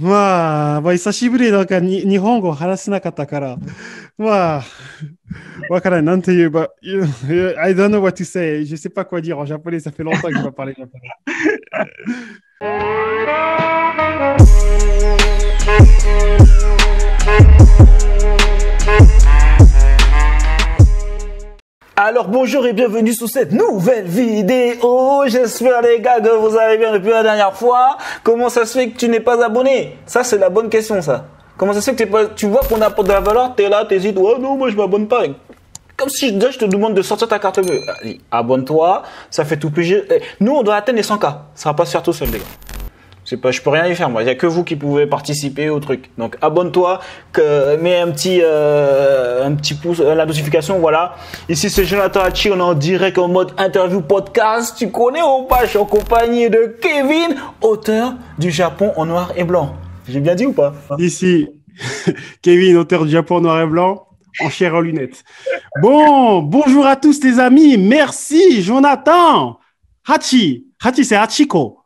まあ、まあ、久しぶりだからに日本語を話せなかったから、まあ、わからない。なんて言えば、I don't know what to say. Je sais pas quoi dire en japonais. Ça fait longtemps que je pas parlé japonais. Alors bonjour et bienvenue sous cette nouvelle vidéo. J'espère les gars que vous allez bien depuis la dernière fois. Comment ça se fait que tu n'es pas abonné Ça c'est la bonne question ça. Comment ça se fait que tu vois qu'on apporte de la valeur, t'es là, t'hésites, oh, non moi je m'abonne pas. Comme si je te demande de sortir ta carte bleue. Abonne-toi, ça fait tout plaisir. Eh, nous on doit atteindre les 100K. Ça va pas se faire tout seul les gars. Je sais pas, je peux rien y faire moi. Il y a que vous qui pouvez participer au truc. Donc abonne-toi, mets un petit, euh, un petit pouce, euh, la notification, voilà. Ici c'est Jonathan Hachi, on est en direct en mode interview podcast. Tu connais ou pas Je suis en compagnie de Kevin, auteur du Japon en noir et blanc. J'ai bien dit ou pas Ici, Kevin, auteur du Japon en noir et blanc en chair en lunettes. Bon, bonjour à tous les amis. Merci Jonathan. Hachi. Hachi, c'est Hachiko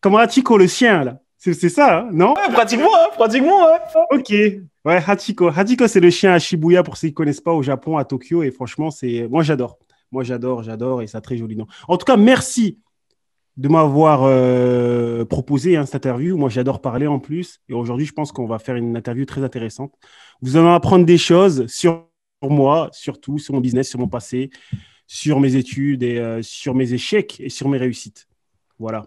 comme Hachiko le chien là. C'est ça, hein, non ouais, Pratiquement, hein, pratiquement. Ok. Ouais, Hachiko. Hachiko, c'est le chien à Shibuya pour ceux qui connaissent pas au Japon, à Tokyo. Et franchement, c'est moi j'adore. Moi j'adore, j'adore et ça très joli nom. En tout cas, merci de m'avoir euh, proposé hein, cette interview. Moi, j'adore parler en plus. Et aujourd'hui, je pense qu'on va faire une interview très intéressante. Vous allez apprendre des choses sur moi, surtout sur mon business, sur mon passé, sur mes études et euh, sur mes échecs et sur mes réussites. Voilà.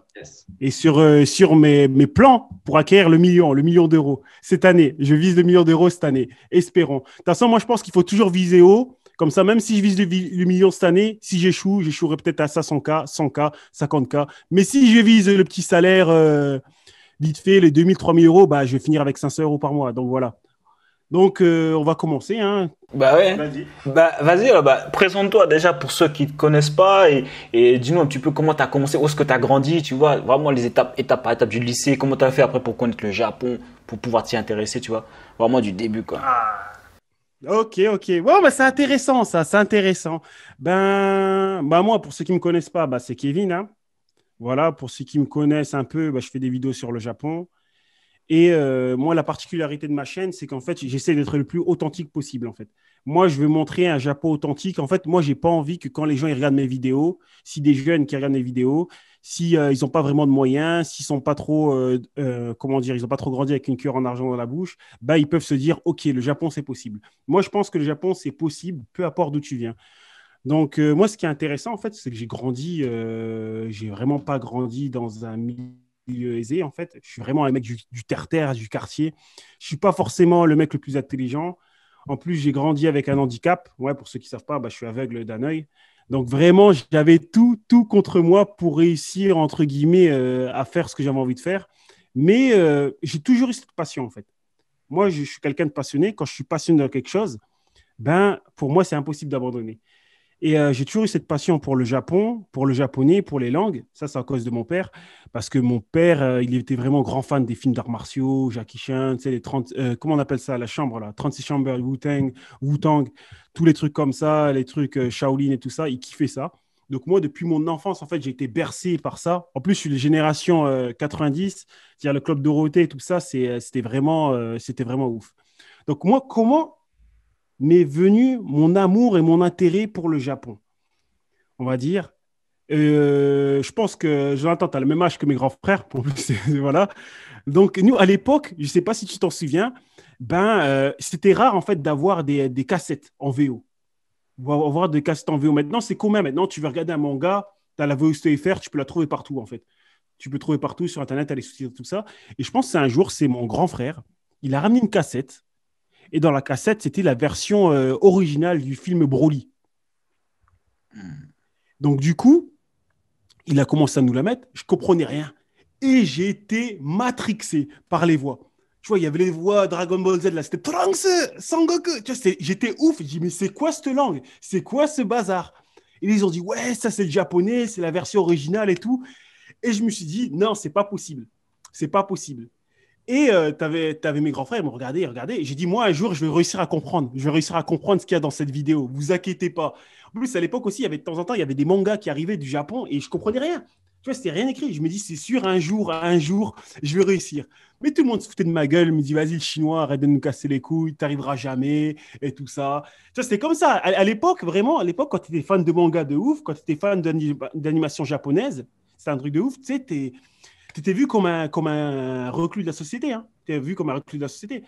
Et sur, euh, sur mes, mes, plans pour acquérir le million, le million d'euros cette année, je vise le million d'euros cette année. Espérons. De toute façon, moi, je pense qu'il faut toujours viser haut. Comme ça, même si je vise le, million cette année, si j'échoue, j'échouerai peut-être à 500K, 100K, 50K. Mais si je vise le petit salaire euh, vite fait, les 2000, 3000 euros, bah, je vais finir avec 500 euros par mois. Donc voilà. Donc, euh, on va commencer. Hein. Bah ouais. Vas-y. Bah, vas-y, bah, présente-toi déjà pour ceux qui ne te connaissent pas et, dis-nous un petit peu comment tu as commencé, où est-ce que tu as grandi, tu vois, vraiment les étapes, étape par étape du lycée, comment tu as fait après pour connaître le Japon, pour pouvoir t'y intéresser, tu vois, vraiment du début, quoi. Ah. Ok, ok. Bon bah, c'est intéressant, ça, c'est intéressant. Ben, bah, moi, pour ceux qui ne me connaissent pas, bah, c'est Kevin. Hein. Voilà, pour ceux qui me connaissent un peu, je fais des vidéos sur le Japon. Et euh, moi, la particularité de ma chaîne, c'est qu'en fait, j'essaie d'être le plus authentique possible. En fait, moi, je veux montrer un Japon authentique. En fait, moi, j'ai pas envie que quand les gens regardent mes vidéos, si des jeunes qui regardent mes vidéos, si euh, ils n'ont pas vraiment de moyens, s'ils sont pas trop, euh, comment dire, ils ont pas trop grandi avec une cure en argent dans la bouche, bah, ils peuvent se dire, ok, le Japon, c'est possible. Moi, je pense que le Japon, c'est possible, peu importe d'où tu viens. Donc, moi, ce qui est intéressant, en fait, c'est que j'ai grandi, j'ai vraiment pas grandi dans un aisé. En fait, je suis vraiment un mec du, terre-terre, du quartier. Je suis pas forcément le mec le plus intelligent. En plus, j'ai grandi avec un handicap. Ouais, pour ceux qui savent pas, bah, je suis aveugle d'un œil. Donc vraiment, j'avais tout, tout contre moi pour réussir entre guillemets euh, à faire ce que j'avais envie de faire. Mais euh, j'ai toujours eu cette passion en fait. Moi, je, je suis quelqu'un de passionné. Quand je suis passionné dans quelque chose, ben pour moi, c'est impossible d'abandonner. Et euh, j'ai toujours eu cette passion pour le Japon, pour le japonais, pour les langues. Ça, c'est à cause de mon père. Parce que mon père, euh, il était vraiment grand fan des films d'arts martiaux, Jackie Chan, tu sais, les 30, euh, comment on appelle ça, la chambre, là, 36 chambres, Wu-Tang, tous les trucs comme ça, les trucs Shaolin et tout ça. Il kiffait ça. Donc moi, depuis mon enfance, en fait, j'ai été bercé par ça. En plus, je suis de génération 90, c'est-à-dire le club Dorothée et tout ça, c'était vraiment, c'était vraiment ouf. Donc moi, comment mais venu mon amour et mon intérêt pour le Japon. On va dire. Euh, je pense que Jonathan, tu as le même âge que mes grands frères. Pour voilà. Donc, nous, à l'époque, je ne sais pas si tu t'en souviens, ben, euh, c'était rare en fait d'avoir des, cassettes en VO. Avoir des cassettes en VO. Maintenant, c'est même. Maintenant, tu veux regarder un manga, tu as la VO tu peux la trouver partout en fait. Tu peux trouver partout sur Internet, tu as les tout ça. Et je pense qu'un un jour, c'est mon grand frère. Il a ramené une cassette et dans la cassette, c'était la version euh, originale du film Broly. Hmm. Donc du coup, il a commencé à nous la mettre, je comprenais rien. Et j'ai été matrixé par les voix. Tu vois, il y avait les voix Dragon Ball Z, là, c'était Trunks, Sangoku. j'étais ouf. J'ai dit, mais c'est quoi cette langue C'est quoi ce bazar Et ils ont dit, ouais, ça c'est le japonais, c'est la version originale et tout. Et je me suis dit, non, c'est pas possible. C'est pas possible. Et euh, t'avais, tu avais, mes grands frères, ils m'ont regardé, regardé. J'ai dit, moi, un jour, je vais réussir à comprendre. Je vais réussir à comprendre ce qu'il y a dans cette vidéo. Vous inquiétez pas. En plus, à l'époque aussi, il y avait de temps en temps, il y avait des mangas qui arrivaient du Japon et je comprenais rien. Tu vois, c'était rien écrit. Je me dis, c'est sûr, un jour, un jour, je vais réussir. Mais tout le monde se foutait de ma gueule, me dit, vas-y, le chinois, arrête de nous casser les couilles, t'arriveras jamais, et tout ça. Tu vois, c'était comme ça. À, l'époque, vraiment, à l'époque, quand tu étais fan de manga de ouf, quand tu étais fan d'animation japonaise, c'est un truc de ouf, tu sais, tu étais vu comme un, comme un reclus de la société. Hein. Tu vu comme un reclus de la société.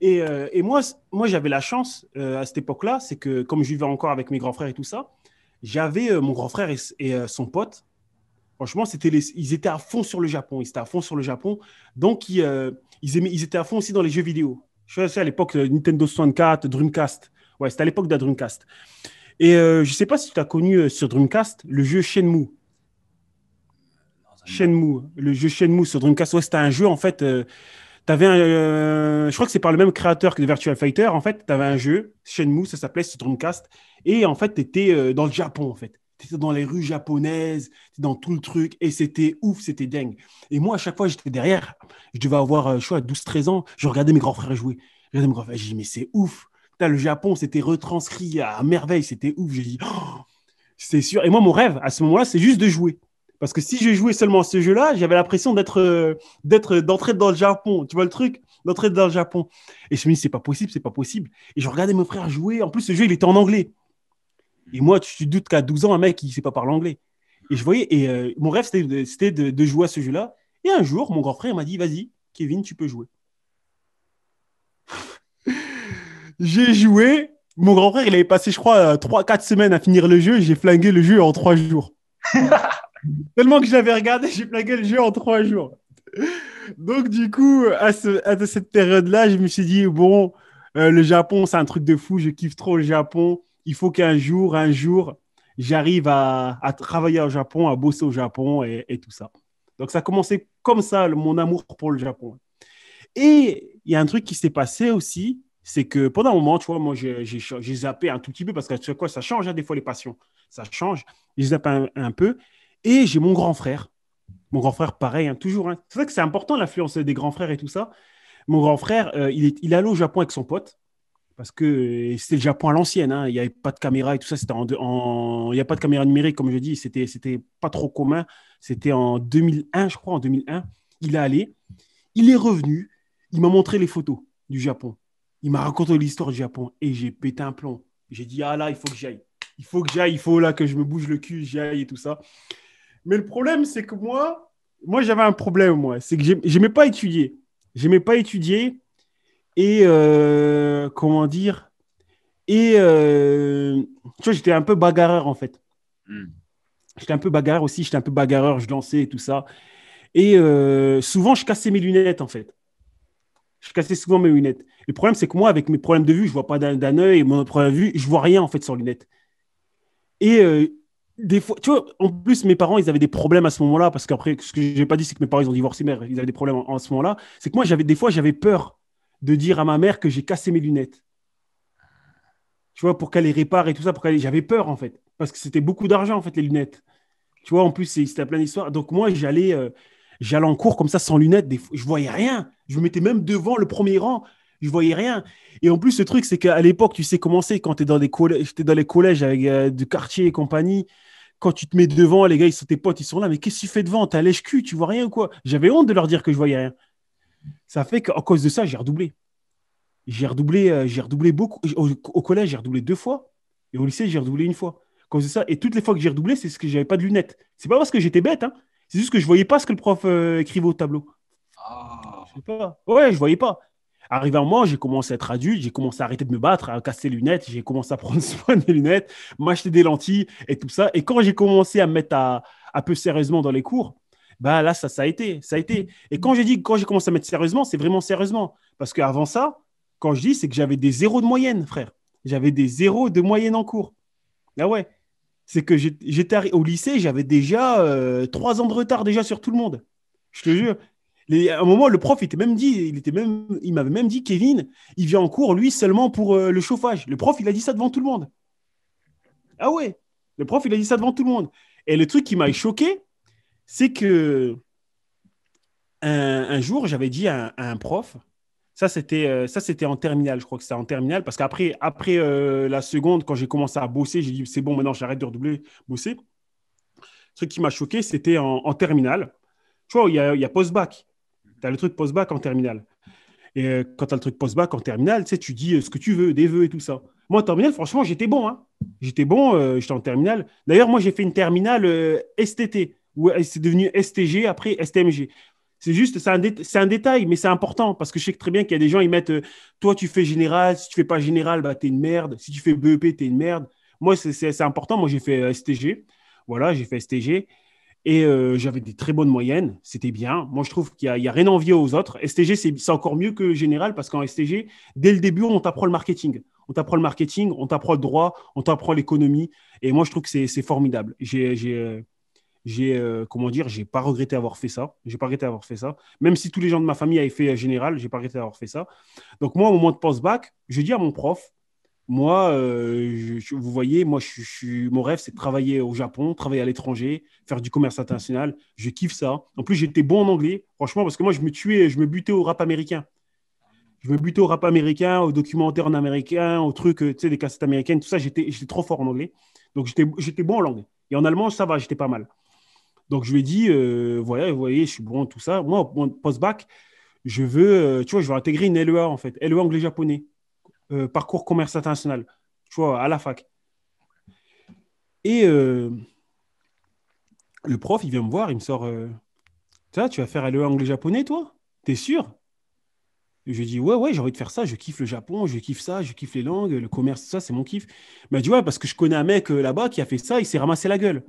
Et, euh, et moi, moi j'avais la chance euh, à cette époque-là, c'est que comme je vivais encore avec mes grands frères et tout ça, j'avais euh, mon grand frère et, son pote. Franchement, c'était ils étaient à fond sur le Japon. Ils étaient à fond sur le Japon. Donc, ils, ils, étaient à fond aussi dans les jeux vidéo. Je sais, à l'époque, Nintendo 64, Dreamcast. Ouais, c'était à l'époque de la Dreamcast. Et je ne sais pas si tu as connu sur Dreamcast le jeu Shenmue. Shenmue, le jeu Shenmue sur Dreamcast. c'était un jeu, en fait. Euh, tu avais un, euh, je crois que c'est par le même créateur que le Virtual Fighter. En fait, tu avais un jeu, Shenmue, ça s'appelait sur Dreamcast. Et en fait, tu étais euh, dans le Japon, en fait. Tu étais dans les rues japonaises, dans tout le truc. Et c'était ouf, c'était dingue. Et moi, à chaque fois, j'étais derrière. Je devais avoir, je crois, 12-13 ans. Je regardais mes grands frères jouer. Je regardais mes grands frères. J'ai dit, mais c'est ouf. As, le Japon, c'était retranscrit à merveille. C'était ouf. J'ai dit, oh, c'est sûr. Et moi, mon rêve, à ce moment-là, c'est juste de jouer. Parce que si je jouais seulement à ce jeu-là, j'avais l'impression d'être, euh, d'être, euh, d'entrer dans le Japon. Tu vois le truc D'entrer dans le Japon. Et je me dis, c'est pas possible, c'est pas possible. Et je regardais mon frère jouer. En plus, ce jeu, il était en anglais. Et moi, tu te doutes qu'à 12 ans, un mec, il sait pas parler anglais. Et je voyais, et euh, mon rêve, c'était de, jouer à ce jeu-là. Et un jour, mon grand frère m'a dit, vas-y, Kevin, tu peux jouer. j'ai joué. Mon grand frère, il avait passé, je crois, 3-4 semaines à finir le jeu. J'ai flingué le jeu en 3 jours. Tellement que j'avais regardé, j'ai plaqué le jeu en trois jours. Donc, du coup, à, à cette période-là, je me suis dit, bon, euh, le Japon, c'est un truc de fou, je kiffe trop le Japon. Il faut qu'un jour, un jour, j'arrive à, à, travailler au Japon, à bosser au Japon et, tout ça. Donc, ça a commencé comme ça, mon amour pour le Japon. Et il y a un truc qui s'est passé aussi, c'est que pendant un moment, tu vois, moi, j'ai zappé un tout petit peu parce que, tu sais quoi, ça change, hein, des fois, les passions. Ça change. J'ai zappé un, un peu. Et j'ai mon grand frère. Mon grand frère, pareil, hein, toujours. Hein. C'est vrai que c'est important l'influence des grands frères et tout ça. Mon grand frère, euh, il, est, il allait au Japon avec son pote parce que euh, c'était le Japon à l'ancienne. Hein. Il n'y avait pas de caméra et tout ça. il n'y a pas de caméra numérique, comme je dis. C'était, c'était pas trop commun. C'était en 2001, je crois, en 2001. Il est allé. Il est revenu. Il m'a montré les photos du Japon. Il m'a raconté l'histoire du Japon et j'ai pété un plomb. J'ai dit, ah là, il faut que j'aille. Il faut que j'aille. Il faut là que je me bouge le cul, j'aille et tout ça. Mais le problème, c'est que moi, moi j'avais un problème, moi. C'est que j'aimais pas étudier. J'aimais pas étudier. Et euh, comment dire Et euh, tu vois, j'étais un peu bagarreur, en fait. Hmm. J'étais un peu bagarreur aussi. J'étais un peu bagarreur. Je lançais et tout ça. Et euh, souvent, je cassais mes lunettes, en fait. Je cassais souvent mes lunettes. Le problème, c'est que moi, avec mes problèmes de vue, je ne vois pas d'un œil. Mon problème de vue, je ne vois rien, en fait, sans lunettes. Et des fois, tu vois, en plus, mes parents, ils avaient des problèmes à ce moment-là, parce qu'après, ce que j'ai pas dit, c'est que mes parents, ils ont divorcé, mais ils avaient des problèmes en, ce moment-là. C'est que moi, j'avais des fois, j'avais peur de dire à ma mère que j'ai cassé mes lunettes. Tu vois, pour qu'elle les répare et tout ça, pour qu'elle, j'avais peur en fait, parce que c'était beaucoup d'argent en fait les lunettes. Tu vois, en plus, c'était plein d'histoires. Donc moi, j'allais, euh, j'allais en cours comme ça sans lunettes. Des fois, je voyais rien. Je me mettais même devant le premier rang. Je voyais rien. Et en plus, le truc, c'est qu'à l'époque, tu sais comment quand tu es dans, dans les collèges avec, euh, du quartier et compagnie quand tu te mets devant, les gars, ils sont tes potes, ils sont là, mais qu'est-ce que tu fais devant T'as lèche cul, tu vois rien ou quoi J'avais honte de leur dire que je voyais rien. Ça fait qu'en cause de ça, j'ai redoublé. J'ai redoublé, euh, j'ai redoublé beaucoup. Au, collège, j'ai redoublé deux fois. Et au lycée, j'ai redoublé une fois. ça, et toutes les fois que j'ai redoublé, c'est parce que j'avais pas de lunettes. C'est pas parce que j'étais bête, hein. C'est juste que je voyais pas ce que le prof euh, écrivait au tableau. Ah. Je sais pas. Ouais, je voyais pas. Arrivé à moi, j'ai commencé à être adulte, j'ai commencé à arrêter de me battre, à casser les lunettes, j'ai commencé à prendre soin des lunettes, m'acheter des lentilles et tout ça. Et quand j'ai commencé à me mettre à, peu sérieusement dans les cours, bah là, ça, ça a été, ça a été. Et quand j'ai dit, quand j'ai commencé à mettre sérieusement, c'est vraiment sérieusement. Parce qu'avant ça, quand je dis, c'est que j'avais des zéros de moyenne, frère. J'avais des zéros de moyenne en cours. Ah ouais. C'est que j'étais au lycée, j'avais déjà euh, trois ans de retard déjà sur tout le monde. Je te jure à un moment, le prof était même dit, il m'avait même dit, Kevin, il vient en cours lui seulement pour euh, le chauffage. Le prof, il a dit ça devant tout le monde. Ah ouais, le prof, il a dit ça devant tout le monde. Et le truc qui m'a choqué, c'est que un, jour, j'avais dit à un, prof, ça c'était, euh, ça c'était en terminale, je crois que c'était en terminale, parce qu'après, après, euh, la seconde, quand j'ai commencé à bosser, j'ai dit c'est bon, maintenant j'arrête de redoubler, bosser. Ce qui m'a choqué, c'était en, terminale. Tu vois, il y a, il y a post-bac. Tu as le truc post-bac en terminale. Et euh, quand tu as le truc post-bac en terminale, tu sais, tu dis euh, ce que tu veux, des vœux et tout ça. Moi, en terminale, franchement, j'étais bon. Hein. J'étais bon, euh, j'étais en terminale. D'ailleurs, moi, j'ai fait une terminale STT, où c'est devenu STG, après STMG. C'est juste, c'est un, détail, mais c'est important parce que je sais très bien qu'il y a des gens, ils mettent toi, tu fais général, si tu fais pas général, bah, t'es une merde, si tu fais BEP, t'es une merde. Moi, c'est important. Moi, j'ai fait STG. Voilà, j'ai fait STG. Et euh, j'avais des très bonnes moyennes, c'était bien. Moi, je trouve qu'il n'y a, rien à envier aux autres. STG, c'est encore mieux que Général parce qu'en STG, dès le début, on t'apprend le marketing. On t'apprend le marketing, on t'apprend le droit, on t'apprend l'économie. Et moi, je trouve que c'est formidable. J'ai, euh, euh, comment dire, j'ai pas regretté avoir fait ça. J'ai pas regretté avoir fait ça. Même si tous les gens de ma famille avaient fait Général, j'ai pas regretté avoir fait ça. Donc moi, au moment de post-bac, je dis à mon prof, moi, euh, vous voyez, moi, mon rêve, c'est de travailler au Japon, travailler à l'étranger, faire du commerce international. Je kiffe ça. En plus, j'étais bon en anglais, franchement, parce que moi, je me tuais, je me butais au rap américain. Je me butais au rap américain, aux documentaires en américain, aux trucs, euh, tu sais, des cassettes américaines, tout ça. J'étais trop fort en anglais. Donc, j'étais bon en anglais. Et en allemand, ça va, j'étais pas mal. Donc, je lui ai dit, euh, voilà, vous voyez, je suis bon, tout ça. Moi, post-bac, je veux, tu vois, je veux intégrer une LEA, en fait, LEA anglais-japonais. Euh, parcours commerce international, tu vois, à la fac. Et euh, le prof, il vient me voir, il me sort euh, tu vas faire LE anglais-japonais, toi T'es sûr je Je dis Ouais, ouais, j'ai envie de faire ça, je kiffe le Japon, je kiffe ça, je kiffe les langues, le commerce, ça, c'est mon kiff. Mais dit Ouais, parce que je connais un mec là-bas qui a fait ça, il s'est ramassé la gueule.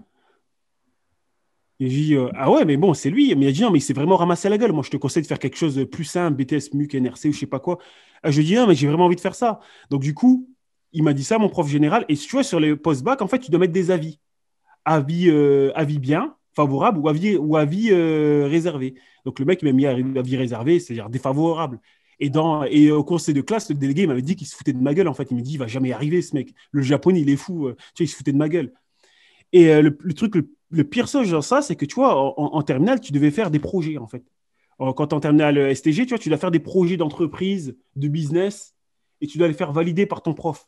il m'a dit, ah ouais, mais bon, c'est lui. Mais il m'a dit, non, mais il s'est vraiment ramassé la gueule. Moi, je te conseille de faire quelque chose de plus simple, BTS, MUC, NRC ou je sais pas quoi. Ah, je lui dis, Non, mais j'ai vraiment envie de faire ça. Donc, du coup, il m'a dit ça, mon prof général. Et tu vois, sur les post-bac, en fait, tu dois mettre des avis. Avis, euh, avis bien, favorable ou avis, ou avis euh, réservé. Donc, le mec m'a mis avis réservé, c'est-à-dire défavorable. Et, dans, et euh, au conseil de classe, le délégué m'avait dit qu'il se foutait de ma gueule, en fait. Il m'a dit, il va jamais arriver, ce mec. Le japonais, il est fou. Tu sais, il se foutait de ma gueule. Et le, truc, le, pire ça, c'est que, tu vois, en, en terminale, tu devais faire des projets, en fait. Euh, quand on en terminale à STG, tu vois, tu dois faire des projets d'entreprise, de business, et tu dois les faire valider par ton prof.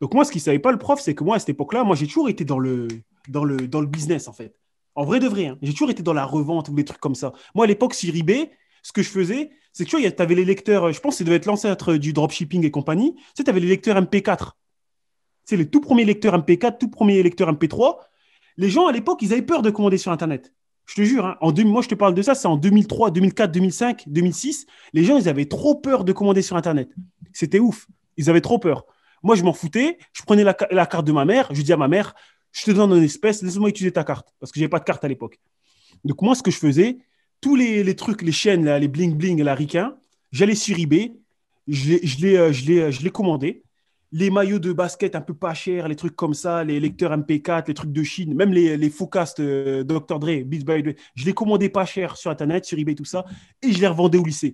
Donc moi, ce qu'il ne savait pas le prof, c'est que moi, à cette époque-là, moi, j'ai toujours été dans le, dans, le, dans le business, en fait. En vrai de vrai, hein. j'ai toujours été dans la revente ou des trucs comme ça. Moi, à l'époque, sur eBay, ce que je faisais, c'est que tu vois, avais les lecteurs, euh, je pense que ça devait être l'ancêtre euh, du dropshipping et compagnie. Tu avais les lecteurs MP4. C'est les tout premiers lecteurs MP4, tout premiers lecteurs MP3. Les gens, à l'époque, ils avaient peur de commander sur Internet. Je te jure, hein. en moi je te parle de ça, c'est en 2003, 2004, 2005, 2006. Les gens, ils avaient trop peur de commander sur Internet. C'était ouf. Ils avaient trop peur. Moi, je m'en foutais. Je prenais la, carte de ma mère. Je dis à ma mère, je te donne une espèce, laisse-moi utiliser ta carte. Parce que je n'avais pas de carte à l'époque. Donc, moi, ce que je faisais, tous les, trucs, les chaînes, les bling bling, la ricain, j'allais sur eBay, je les, je euh, je euh, les maillots de basket un peu pas chers, les trucs comme ça, les lecteurs MP4, les trucs de Chine, même les, les castes euh, Dr. Dre, Beats by Dre. Je les commandais pas cher sur Internet, sur eBay, tout ça, et je les revendais au lycée.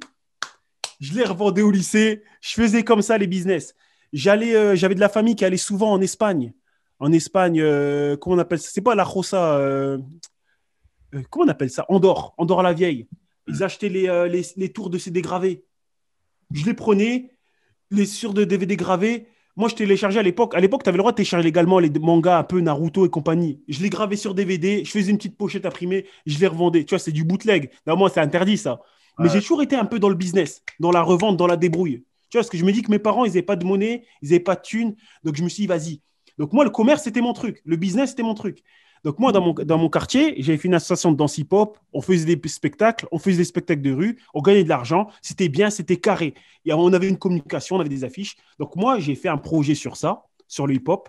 Je les revendais au lycée, je faisais comme ça les business. J'allais, euh, j'avais de la famille qui allait souvent en Espagne. En Espagne, euh, comment on appelle ça C'est pas la Rosa, euh, comment on appelle ça Andorre, Andorre la Vieille. Ils achetaient les, les, les tours de CD gravés. Je les prenais, les sur de DVD gravés, moi, je téléchargeais à l'époque. À l'époque, tu avais le droit de télécharger légalement les mangas un peu Naruto et compagnie. Je les gravais sur DVD, je faisais une petite pochette imprimée, je les revendais. Tu vois, c'est du bootleg. Normalement, bah, moi, c'est interdit ça. Mais j'ai toujours été un peu dans le business, dans la revente, dans la débrouille. Tu vois, parce que je me dis que mes parents, ils n'avaient pas de monnaie, ils n'avaient pas de thunes. Donc, je me suis dit, vas-y. Donc, moi, le commerce, c'était mon truc. Le business, c'était mon truc. Donc moi, dans mon, dans mon quartier, j'avais fait une association de danse hip-hop, on faisait des spectacles, on faisait des spectacles de rue, on gagnait de l'argent, c'était bien, c'était carré. Et on avait une communication, on avait des affiches. Donc moi, j'ai fait un projet sur ça, sur le hip-hop,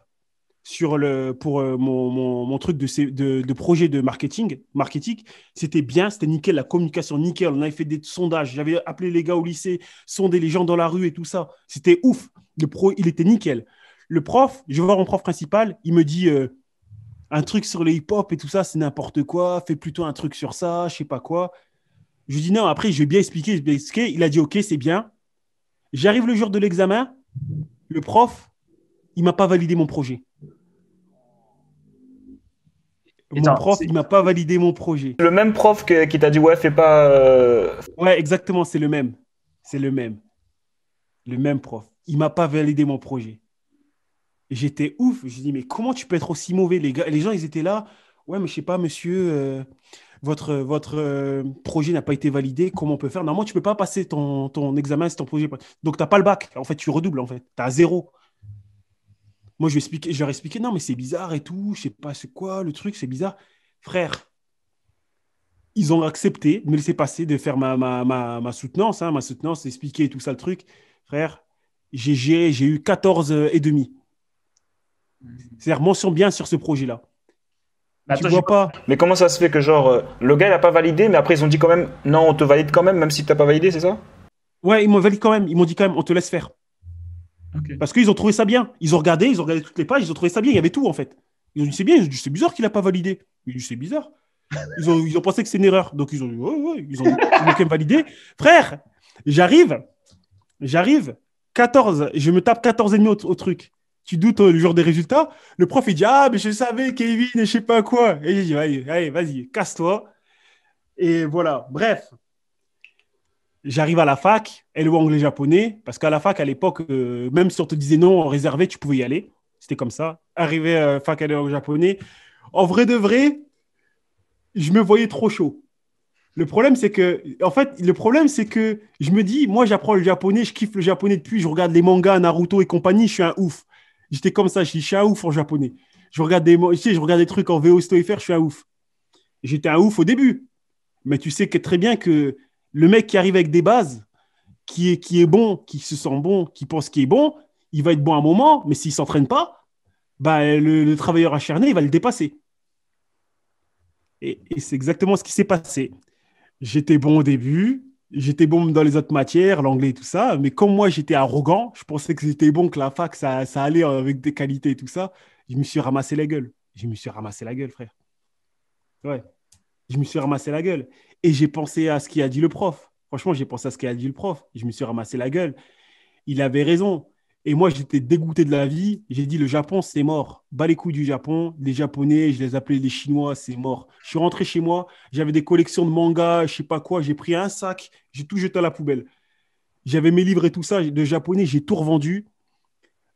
sur le, pour euh, mon, mon, truc de, de, de, projet de marketing, marketing. C'était bien, c'était nickel, la communication, nickel. On avait fait des sondages, j'avais appelé les gars au lycée, sondé les gens dans la rue et tout ça. C'était ouf, le pro, il était nickel. Le prof, je vais voir mon prof principal, il me dit... Euh, un truc sur le hip-hop et tout ça, c'est n'importe quoi, fais plutôt un truc sur ça, je sais pas quoi. Je lui dis non, après, je vais bien expliquer, je Il a dit ok, c'est bien. J'arrive le jour de l'examen, le prof, il m'a pas validé mon projet. Mon prof, il m'a pas validé mon projet. Le même prof qui t'a dit ouais, fais pas. Euh, ouais, exactement, c'est le même. C'est le même. Le même prof. Il m'a pas validé mon projet. J'étais ouf. Je dis, mais comment tu peux être aussi mauvais Les, gars, les gens, ils étaient là. Ouais, mais je sais pas, monsieur, euh, votre, votre euh, projet n'a pas été validé. Comment on peut faire Normalement, tu peux pas passer ton, ton examen si ton projet. Donc, tu n'as pas le bac. En fait, tu redoubles. En fait, tu as zéro. Moi, je, vais expliquer, je leur expliquais, non, mais c'est bizarre et tout. Je sais pas, c'est quoi le truc, c'est bizarre. Frère, ils ont accepté de me laisser passer, de faire ma, ma, ma, ma soutenance, hein, ma soutenance, expliquer tout ça, le truc. Frère, j'ai j'ai eu 14 et demi. Mm. C'est-à-dire mention bien sur ce projet-là. Bah, tu vois pas. Mais comment ça se fait que genre euh, le gars il a pas validé, mais après ils ont dit quand même non on te valide quand même même si tu t'as pas validé, c'est ça Ouais, ils m'ont validé quand même. Ils m'ont dit quand même on te laisse faire. Parce qu'ils ont trouvé ça bien. Ils ont regardé, ils ont regardé toutes les pages, ils ont trouvé ça bien. Il y avait tout en fait. Ils ont dit c'est bien. Ils c'est bizarre qu'il a pas validé. Ils ont dit c'est bizarre. Ils ont, pensé que c'est une erreur. Donc ils ont dit ouais ouais. Ils ont, quand même validé. Frère, j'arrive, j'arrive. 14, je me tape 14 et demi au truc tu doutes euh, le jour des résultats. Le prof, il dit Ah, mais je savais, Kevin, et je sais pas quoi. Et j'ai dit Allez, allez vas-y, casse-toi. Et voilà, bref. J'arrive à la fac, LO anglais-japonais, parce qu'à la fac, à l'époque, euh, même si on te disait non, en réservé, tu pouvais y aller. C'était comme ça. Arrivé à la fac LO anglais-japonais, en vrai de vrai, je me voyais trop chaud. Le problème, c'est que, en fait, le problème, c'est que je me dis, moi, j'apprends le japonais, je kiffe le japonais depuis, je regarde les mangas, Naruto et compagnie, je suis un ouf. J'étais comme ça, je suis un ouf en japonais. Je regarde je des trucs en VO je suis un ouf. J'étais à ouf au début. Mais tu sais très bien que le mec qui arrive avec des bases, qui est, qui est bon, qui se sent bon, qui pense qu'il est bon, il va être bon à un moment, mais s'il ne s'entraîne pas, bah, le, travailleur acharné, il va le dépasser. et c'est exactement ce qui s'est passé. J'étais bon au début, j'étais bon dans les autres matières, l'anglais et tout ça, mais comme moi j'étais arrogant, je pensais que c'était bon, que la fac ça, ça, allait avec des qualités et tout ça, je me suis ramassé la gueule. Je me suis ramassé la gueule, frère. Ouais, je me suis ramassé la gueule. Et j'ai pensé à ce qu'a a dit le prof. Franchement, j'ai pensé à ce qu'il a dit le prof. Je me suis ramassé la gueule. Il avait raison. Et moi, j'étais dégoûté de la vie. J'ai dit, le Japon, c'est mort. Bas les couilles du Japon. Les Japonais, je les appelais les Chinois, c'est mort. Je suis rentré chez moi. J'avais des collections de mangas, je sais pas quoi. J'ai pris un sac. J'ai tout jeté à la poubelle. J'avais mes livres et tout ça de japonais. J'ai tout revendu.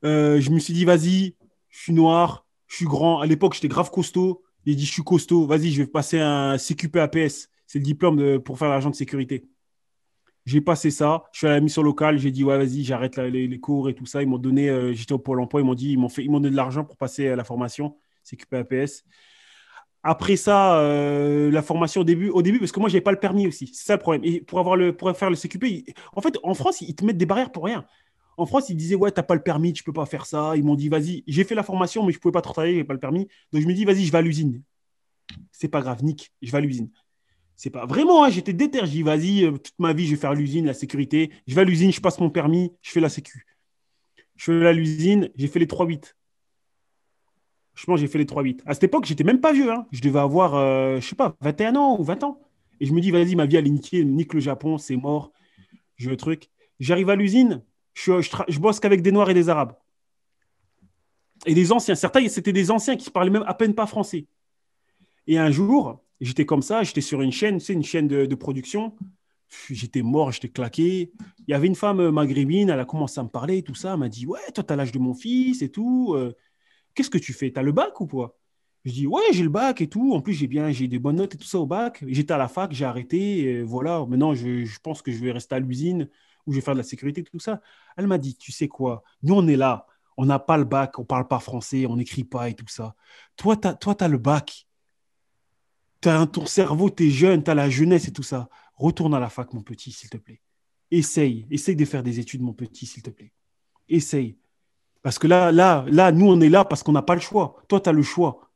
Euh, je me suis dit, vas-y, je suis noir, je suis grand. À l'époque, j'étais grave costaud. J'ai dit, je suis costaud. Vas-y, je vais passer un CQP APS. C'est le diplôme pour faire l'argent de sécurité j'ai passé ça. Je suis à la mission locale, j'ai dit, ouais, vas-y, j'arrête les, cours et tout ça. Ils m'ont donné, euh, j'étais au Pôle emploi, ils m'ont dit, ils m'ont, fait, ils m'ont donné de l'argent pour passer à la formation APS. Après ça, euh, la formation au début, au début, parce que moi, je n'avais pas le permis aussi. C'est ça le problème. Et pour, avoir le, pour faire le CQP, en fait, en France, ils te mettent des barrières pour rien. En France, ils disaient, ouais, t'as pas le permis, tu peux pas faire ça. Ils m'ont dit, vas-y, j'ai fait la formation, mais je pouvais pas travailler, j'ai pas le permis. Donc, je me dis, vas-y, je vais à l'usine. C'est pas grave, Nick, je vais à l'usine. C'est pas vraiment, hein, j'étais détergé. vas-y, euh, toute ma vie, je vais faire l'usine, la sécurité. Je vais à l'usine, je passe mon permis, je fais la sécu. Je fais à l'usine, j'ai fait les 3-8. Je j'ai fait les 3-8. À cette époque, j'étais même pas vieux. Hein. Je devais avoir, euh, je sais pas, 21 ans ou 20 ans. Et je me dis, vas-y, ma vie, elle est niquée, nique le Japon, c'est mort. Je veux truc. J'arrive à l'usine, je, je bosse qu'avec des Noirs et des Arabes. Et des anciens. Certains, c'était des anciens qui parlaient même à peine pas français. Et un jour, J'étais comme ça, j'étais sur une chaîne, c'est une chaîne de, production. J'étais mort, j'étais claqué. Il y avait une femme euh, maghrébine, elle a commencé à me parler et tout ça. Elle m'a dit Ouais, toi, as l'âge de mon fils et tout. Euh, qu'est-ce que tu fais tu as le bac ou quoi Je dis Ouais, j'ai le bac et tout. En plus, j'ai bien, j'ai des bonnes notes et tout ça au bac. J'étais à la fac, j'ai arrêté. voilà, maintenant, je, pense que je vais rester à l'usine où je vais faire de la sécurité, et tout ça. Elle m'a dit, tu sais quoi, nous on est là, on n'a pas le bac, on parle pas français, on n'écrit pas et tout ça. Toi, tu as, le bac, as ton cerveau, t'es jeune, t'as la jeunesse et tout ça. Retourne à la fac, mon petit, s'il te plaît. Essaye, essaye de faire des études, mon petit, s'il te plaît. Essaye. Parce que là, là, là, nous, on est là parce qu'on n'a pas le choix. Toi, tu as le choix.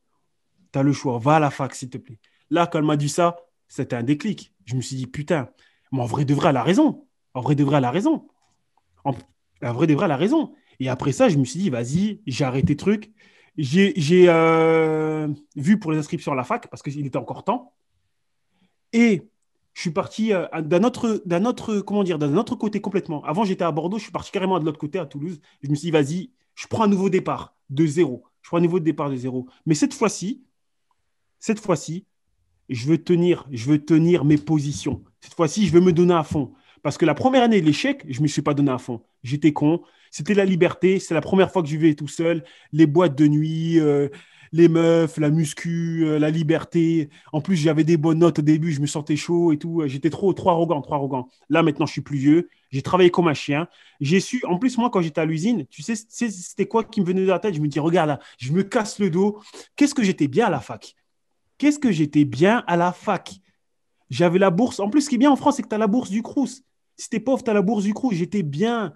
Tu as le choix. Va à la fac, s'il te plaît. Là, quand elle m'a dit ça, c'était un déclic. Je me suis dit, putain, mais en vrai de vrai, elle a raison. En vrai de vrai, elle a raison. En, vrai de vrai, elle a raison. Et après ça, je me suis dit, vas-y, j'ai arrêté trucs j'ai euh, vu pour les inscriptions à la fac, parce qu'il était encore temps. Et je suis parti euh, d'un autre, d'un autre, comment dire, d'un autre côté complètement. Avant, j'étais à Bordeaux, je suis parti carrément de l'autre côté, à Toulouse. Je me suis dit, vas-y, je prends un nouveau départ de zéro. Je prends un nouveau départ de zéro. Mais cette fois-ci, cette fois-ci, je veux tenir, je veux tenir mes positions. Cette fois-ci, je veux me donner à fond. Parce que la première année de l'échec, je ne me suis pas donné à fond. J'étais con, c'était la liberté. C'est la première fois que je vivais tout seul. Les boîtes de nuit, euh, les meufs, la muscu, euh, la liberté. En plus, j'avais des bonnes notes au début. Je me sentais chaud et tout. J'étais trop, trop arrogant, trop arrogant. Là, maintenant, je suis plus vieux. J'ai travaillé comme un chien. J'ai su, en plus, moi, quand j'étais à l'usine, tu sais, c'était quoi qui me venait de la tête Je me dis, regarde là, je me casse le dos. Qu'est-ce que j'étais bien à la fac Qu'est-ce que j'étais bien à la fac J'avais la bourse. En plus, ce qui est bien en France, c'est que tu as la bourse du Crous. Si t'es pauvre, tu la bourse du Crous. J'étais bien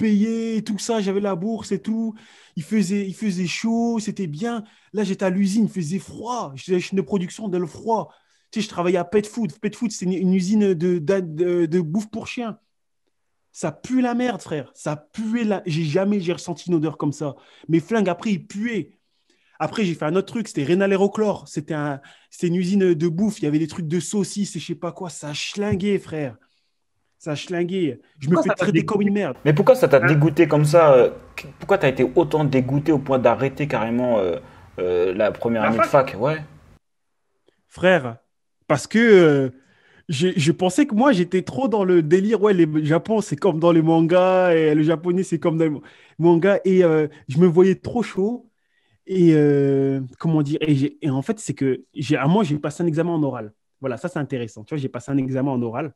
payé, tout ça, j'avais la bourse et tout. Il faisait, il faisait chaud, c'était bien. Là, j'étais à l'usine, il faisait froid. Je suis de production de froid. Tu sais, je travaillais à Pet Food. Pet Food, c'est une, usine de, de, bouffe pour chiens. Ça pue la merde, frère. Ça puait la. J'ai jamais j'ai ressenti une odeur comme ça. Mes flingues, après, il puaient. Après, j'ai fait un autre truc, c'était Rénal C'était un, une usine de bouffe. Il y avait des trucs de saucisses et je sais pas quoi. Ça schlinguait, frère ça a Je me fais traiter comme une merde. Mais pourquoi ça t'a hein dégoûté comme ça euh, Pourquoi t'as été autant dégoûté au point d'arrêter carrément euh, euh, la première année de fac Ouais. Frère, parce que je, je, pensais que moi j'étais trop dans le délire. Ouais, le Japon c'est comme dans les mangas et le japonais c'est comme dans les mangas et je me voyais trop chaud. Et comment dire et, et en fait, c'est que à moi j'ai passé un examen en oral. Voilà, ça c'est intéressant. Tu vois, j'ai passé un examen en oral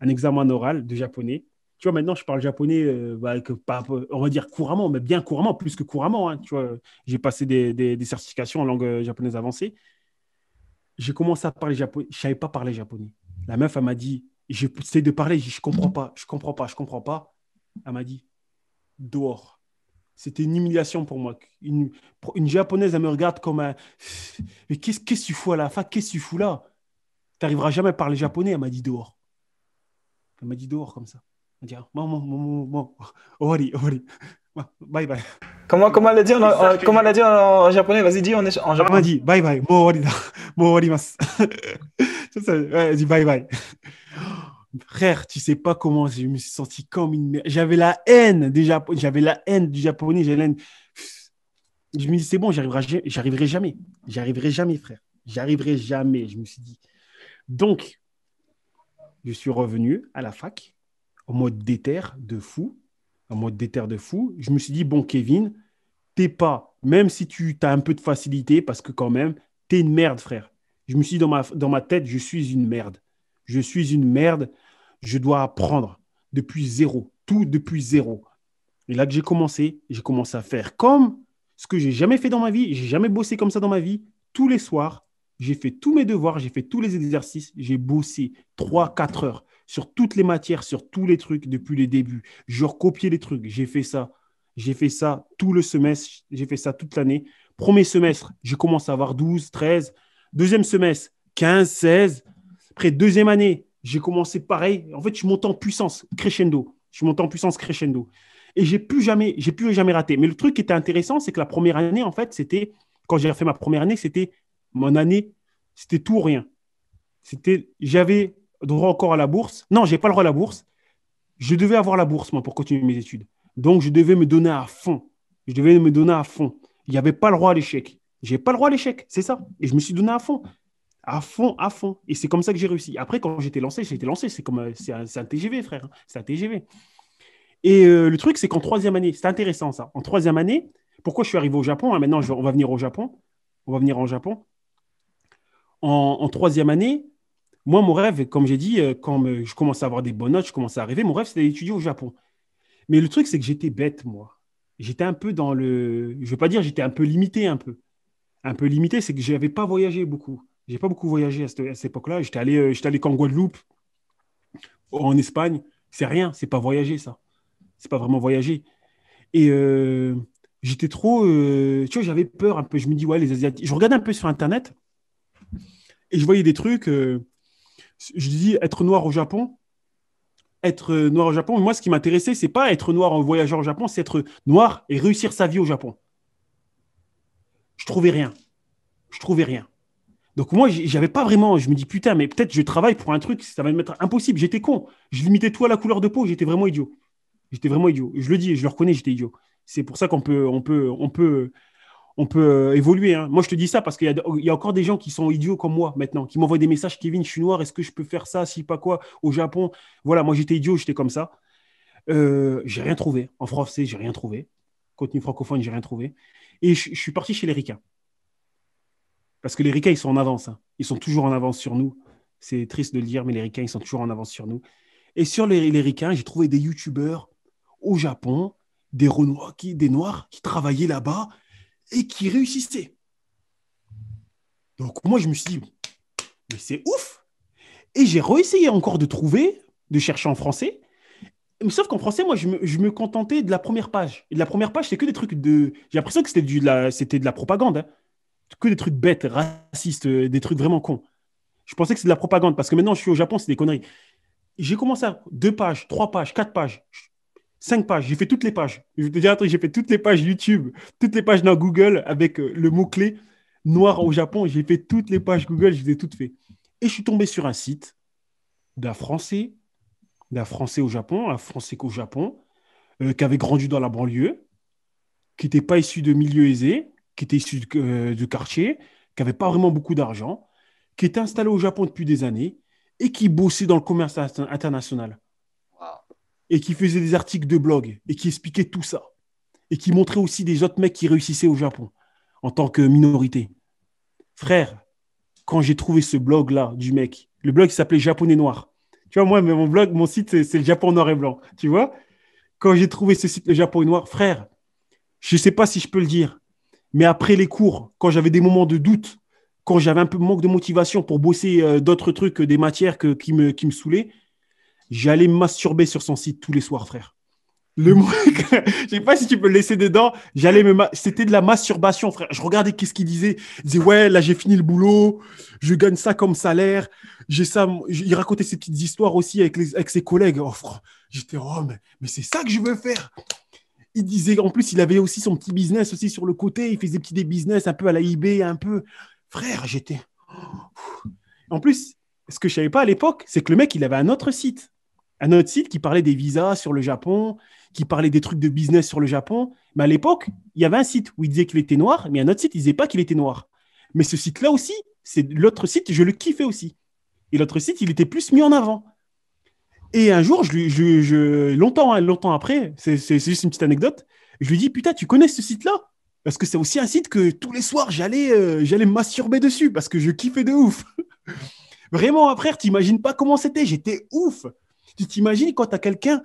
un examen oral de japonais. Tu vois, maintenant, je parle japonais, euh, bah, que, pas, on va dire couramment, mais bien couramment, plus que couramment. Hein, tu vois, j'ai passé des, certifications en langue euh, japonaise avancée. J'ai commencé à parler japonais. Je ne savais pas parler japonais. La meuf, elle m'a dit, j'essaie de parler, je ne comprends pas, je ne comprends pas, je ne comprends pas. Elle m'a dit, dehors. C'était une humiliation pour moi. Une, une, japonaise, elle me regarde comme un. Mais qu'est-ce que tu fous à la fin Qu'est-ce que tu fous là Tu n'arriveras jamais à parler japonais, elle m'a dit dehors. Elle m'a dit dehors comme ça. Elle m'a dit, ah, maman, maman, maman, ori, ori. Ah, bye bye. Comment, comment la dire en, comment la dire en, japonais Vas-y, dis en, en japonais. Elle m'a dit, bye bye, mo ori da, mo ori mas. Elle dit, bye bye. Frère, tu sais pas comment je me suis senti comme une J'avais la haine du japonais. j'avais la haine du japonais, j'avais la haine. Je me dis, c'est bon, j'arriverai jamais. J'arriverai jamais, frère. J'arriverai jamais, je me suis dit. Donc, je suis revenu à la fac en mode déterre de fou, en mode déterre de fou. Je me suis dit, bon, Kevin, t'es pas, même si tu as un peu de facilité, parce que quand même, t'es une merde, frère. Je me suis dit dans ma, dans ma tête, je suis une merde. Je suis une merde. Je dois apprendre depuis zéro, tout depuis zéro. Et là que j'ai commencé, j'ai commencé à faire comme ce que j'ai jamais fait dans ma vie. J'ai jamais bossé comme ça dans ma vie. Tous les soirs, j'ai fait tous mes devoirs, j'ai fait tous les exercices, j'ai bossé 3-4 heures sur toutes les matières, sur tous les trucs depuis les débuts. Je recopiais les trucs, j'ai fait ça. J'ai fait ça tout le semestre, j'ai fait ça toute l'année. Premier semestre, j'ai commencé à avoir 12, 13. Deuxième semestre, 15, 16. Après, deuxième année, j'ai commencé pareil. En fait, je monte en puissance, crescendo. Je monte en puissance, crescendo. Et j'ai plus jamais, j'ai plus jamais raté. Mais le truc qui était intéressant, c'est que la première année, en fait, c'était, quand j'ai fait ma première année, c'était mon année, c'était tout ou rien. C'était, j'avais droit encore à la bourse. Non, j'ai pas le droit à la bourse. Je devais avoir la bourse, moi, pour continuer mes études. Donc, je devais me donner à fond. Je devais me donner à fond. Il n'y avait pas le droit à l'échec. J'ai pas le droit à l'échec, c'est ça. Et je me suis donné à fond. À fond, à fond. Et c'est comme ça que j'ai réussi. Après, quand j'étais lancé, j'ai été lancé. C'est comme euh, c'est un, TGV, frère. C'est un TGV. Hein. Et euh, le truc, c'est qu'en troisième année, c'est intéressant ça. En troisième année, pourquoi je suis arrivé au Japon hein, Maintenant, on va venir au Japon. On va venir au Japon en, troisième année, moi, mon rêve, comme j'ai dit, euh, quand je commençais à avoir des bonnes notes, je commençais à rêver, mon rêve, c'était d'étudier au Japon. Mais le truc, c'est que j'étais bête, moi. J'étais un peu dans le. Je ne veux pas dire, j'étais un peu limité, un peu. Un peu limité, c'est que je n'avais pas voyagé beaucoup. Je n'ai pas beaucoup voyagé à cette, époque-là. J'étais allé, euh, j'étais allé qu'en Guadeloupe, oh. en Espagne. C'est rien, c'est pas voyager, ça. C'est pas vraiment voyager. Et euh, j'étais trop. tu vois, j'avais peur un peu. Je me dis, ouais, les Asiatiques. Je regarde un peu sur Internet et je voyais des trucs. Euh, je dis être noir au Japon. Être noir au Japon. Moi, ce qui m'intéressait, c'est pas être noir en voyageant au Japon, c'est être noir et réussir sa vie au Japon. Je trouvais rien. Je trouvais rien. Donc moi, j'avais pas vraiment. Je me dis putain, mais peut-être je travaille pour un truc, ça va mettre impossible. J'étais con. Je limitais tout à la couleur de peau. J'étais vraiment idiot. J'étais vraiment idiot. Je le dis, je le reconnais, j'étais idiot. C'est pour ça qu'on peut, on peut, on peut on peut euh, évoluer. Hein. Moi, je te dis ça parce qu'il y, a encore des gens qui sont idiots comme moi maintenant, qui m'envoient des messages Kevin, je suis noir, est-ce que je peux faire ça, si pas quoi, au Japon Voilà, moi j'étais idiot, j'étais comme ça. Euh, j'ai rien trouvé. En français, j'ai rien trouvé. Contenu francophone, j'ai rien trouvé. Et je, suis parti chez les Ricains. Parce que les Ricains, ils sont en avance. Hein. Ils sont toujours en avance sur nous. C'est triste de le dire, mais les Ricains, ils sont toujours en avance sur nous. Et sur les, les Ricains, j'ai trouvé des youtubeurs au Japon, des Renois, des Noirs qui travaillaient là-bas et qui réussissait. Donc moi, je me suis dit, mais c'est ouf. Et j'ai réessayé encore de trouver, de chercher en français. Mais sauf qu'en français, moi, je me, contentais de la première page. Et la première page, c'est que des trucs de... J'ai l'impression que c'était de la, c'était de la propagande. Hein. Que des trucs bêtes, racistes, euh, des trucs vraiment cons. Je pensais que c'était de la propagande parce que maintenant, je suis au Japon, c'est des conneries. J'ai commencé à deux pages, trois pages, quatre pages. Cinq pages, j'ai fait toutes les pages. Je te dire un truc, j'ai fait toutes les pages YouTube, toutes les pages dans Google avec euh, le mot-clé noir au Japon. J'ai fait toutes les pages Google, je les ai toutes faites. Et je suis tombé sur un site d'un Français, d'un Français au Japon, un Français qu'au Japon, euh, qui avait grandi dans la banlieue, qui n'était pas issu de milieux aisés, qui était issu de euh, quartier, qui n'avait pas vraiment beaucoup d'argent, qui était installé au Japon depuis des années et qui bossait dans le commerce international et qui faisait des articles de blog et qui expliquait tout ça et qui montrait aussi des autres mecs qui réussissaient au Japon en tant que minorité. Frère, quand j'ai trouvé ce blog-là du mec, le blog s'appelait Japonais Noir. Tu vois, moi, mon blog, mon site, c'est le Japon Noir et Blanc. Tu vois Quand j'ai trouvé ce site, le Japon Noir, frère, je ne sais pas si je peux le dire, mais après les cours, quand j'avais des moments de doute, quand j'avais un peu manque de motivation pour bosser euh, d'autres trucs, euh, des matières qui, me, qui me saoulaient, J'allais masturber sur son site tous les soirs, frère. Le ne sais pas si tu peux le laisser dedans. J'allais me, c'était de la masturbation, frère. Je regardais qu'est-ce qu'il disait. Il disait ouais, là j'ai fini le boulot, je gagne ça comme salaire, j'ai ça. Il racontait ses petites histoires aussi avec, les... avec ses collègues. Oh, j'étais oh mais, c'est ça que je veux faire. Il disait en plus il avait aussi son petit business aussi sur le côté. Il faisait des petits business un peu à la IB un peu. Frère, j'étais. Oh, en plus, ce que je savais pas à l'époque, c'est que le mec il avait un autre site un autre site qui parlait des visas sur le Japon, qui parlait des trucs de business sur le Japon. Mais à l'époque, il y avait un site où il disait qu'il était noir, mais un autre site, il disait pas qu'il était noir. Mais ce site-là aussi, c'est l'autre site, je le kiffais aussi. Et l'autre site, il était plus mis en avant. Et un jour, longtemps, hein, longtemps après, c'est juste une petite anecdote, je lui dis Putain, tu connais ce site-là Parce que c'est aussi un site que tous les soirs, j'allais euh, j'allais masturber dessus parce que je kiffais de ouf. Vraiment, après, t'imagines pas comment c'était, j'étais ouf. Tu t'imagines quand tu as quelqu'un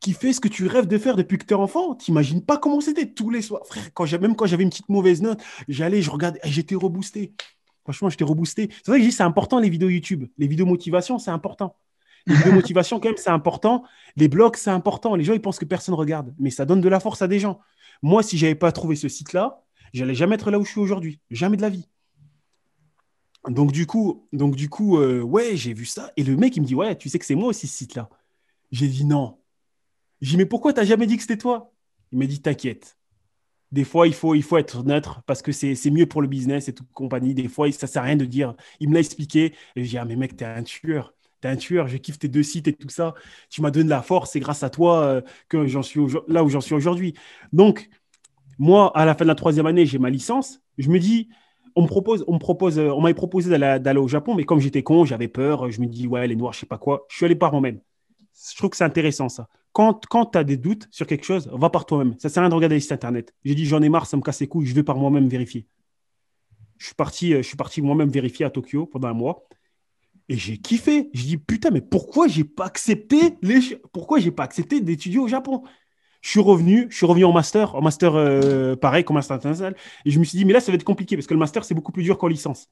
qui fait ce que tu rêves de faire depuis que tu es enfant. T'imagines pas comment c'était tous les soirs. Frère, même quand j'avais une petite mauvaise note, j'allais, je regardais, j'étais reboosté. Franchement, j'étais reboosté. C'est vrai que dis, c'est important les vidéos YouTube. Les vidéos motivation, c'est important. Les vidéos motivation, quand même, c'est important. Les blogs, c'est important. Les gens, ils pensent que personne ne regarde. Mais ça donne de la force à des gens. Moi, si n'avais pas trouvé ce site-là, j'allais jamais être là où je suis aujourd'hui. Jamais de la vie. Donc du coup, donc, du coup euh, ouais, j'ai vu ça. Et le mec, il me dit, ouais, tu sais que c'est moi aussi ce site-là. J'ai dit non. J'ai dit, mais pourquoi t'as jamais dit que c'était toi Il m'a dit, t'inquiète. Des fois, il faut, il faut être neutre parce que c'est mieux pour le business et toute compagnie. Des fois, ça sert à rien de dire. Il me l'a expliqué. Et j'ai dit, ah, mais mec, t'es un tueur. T'es un tueur. Je kiffe tes deux sites et tout ça. Tu m'as donné de la force. C'est grâce à toi euh, que j'en suis là où j'en suis aujourd'hui. Donc, moi, à la fin de la troisième année, j'ai ma licence. Je me dis, on propose, on propose, euh, on m'avait proposé d'aller au Japon, mais comme j'étais con, j'avais peur, je me dis ouais, les noirs, je sais pas quoi, je suis allé par moi-même. Je trouve que c'est intéressant ça. Quand, quand tu as des doutes sur quelque chose, va par toi-même. Ça sert à rien de regarder les sites internet. J'ai dit j'en ai marre, ça me casse les couilles, je vais par moi-même vérifier. Je suis parti, euh, je suis parti moi-même vérifier à Tokyo pendant un mois et j'ai kiffé. Je dis putain, mais pourquoi j'ai pas accepté les, pourquoi j'ai pas accepté d'étudier au Japon je suis revenu, je suis revenu en master, en master euh, pareil pareil comme master international. Et je me suis dit, mais là, ça va être compliqué parce que le master, c'est beaucoup plus dur qu'en licence.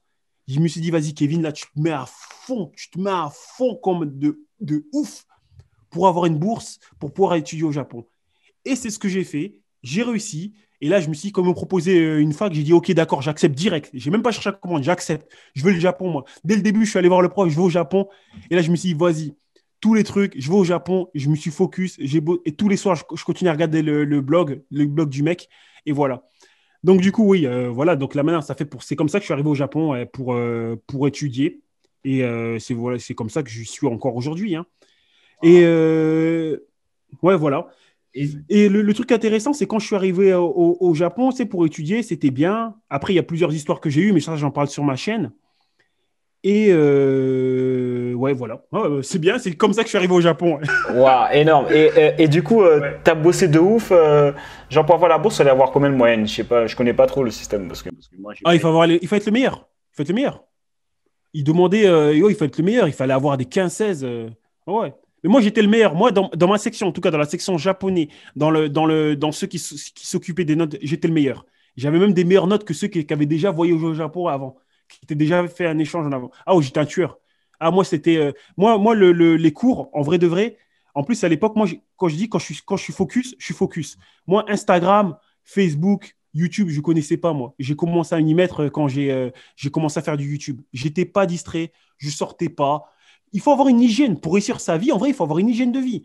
Je me suis dit, vas-y, Kevin, là, tu te mets à fond, tu te mets à fond comme de, de ouf pour avoir une bourse, pour pouvoir étudier au Japon. Et c'est ce que j'ai fait. J'ai réussi. Et là, je me suis comme on me proposait euh, une fac, j'ai dit, OK, d'accord, j'accepte direct. J'ai même pas cherché à commander, j'accepte. Je veux le Japon, moi. Dès le début, je suis allé voir le prof, je vais au Japon. Et là, je me suis dit, vas-y, tous les trucs. Je vais au Japon, je me suis focus, j'ai beau... et tous les soirs, je, continue à regarder le, blog, le blog du mec, et voilà. Donc du coup, oui, euh, voilà. Donc la manière, ça fait pour. C'est comme ça que je suis arrivé au Japon pour euh, pour étudier, et euh, c'est voilà, c'est comme ça que je suis encore aujourd'hui. Hein. Et ouais, voilà. Et, le, truc intéressant, c'est quand je suis arrivé au, au Japon, c'est pour étudier, c'était bien. Après, il y a plusieurs histoires que j'ai eues, mais ça, j'en parle sur ma chaîne. Et euh, ouais, voilà. Ah, bah, c'est bien, c'est comme ça que je suis arrivé au Japon. Waouh, énorme. Et, du coup, euh, t'as bossé de ouf. J'en euh, genre, pour avoir la bourse, fallait avoir combien de moyenne Je sais pas, je connais pas trop le système. Parce que, ah, il faut, avoir il faut être le meilleur. Il faut être le meilleur. Il demandait, il faut être le meilleur. Il fallait avoir des 15-16. Ouais. Mais moi, j'étais le meilleur. Moi, dans, ma section, en tout cas, dans la section japonais, dans, le, dans, le, dans ceux qui, s'occupaient des notes, j'étais le meilleur. J'avais même des meilleures notes que ceux qui, qui avaient déjà voyagé au Japon avant qui déjà fait un échange en avant. Ah, oh, j'étais un tueur. Ah, moi, c'était. Euh, moi, moi le, les cours, en vrai de vrai, en plus, à l'époque, moi, quand je dis, quand je, suis, quand je suis focus, je suis focus. Moi, Instagram, Facebook, YouTube, je ne connaissais pas, moi. J'ai commencé à m'y mettre quand j'ai euh, commencé à faire du YouTube. Je J'étais pas distrait, je sortais pas. Il faut avoir une hygiène. Pour réussir sa vie, en vrai, il faut avoir une hygiène de vie.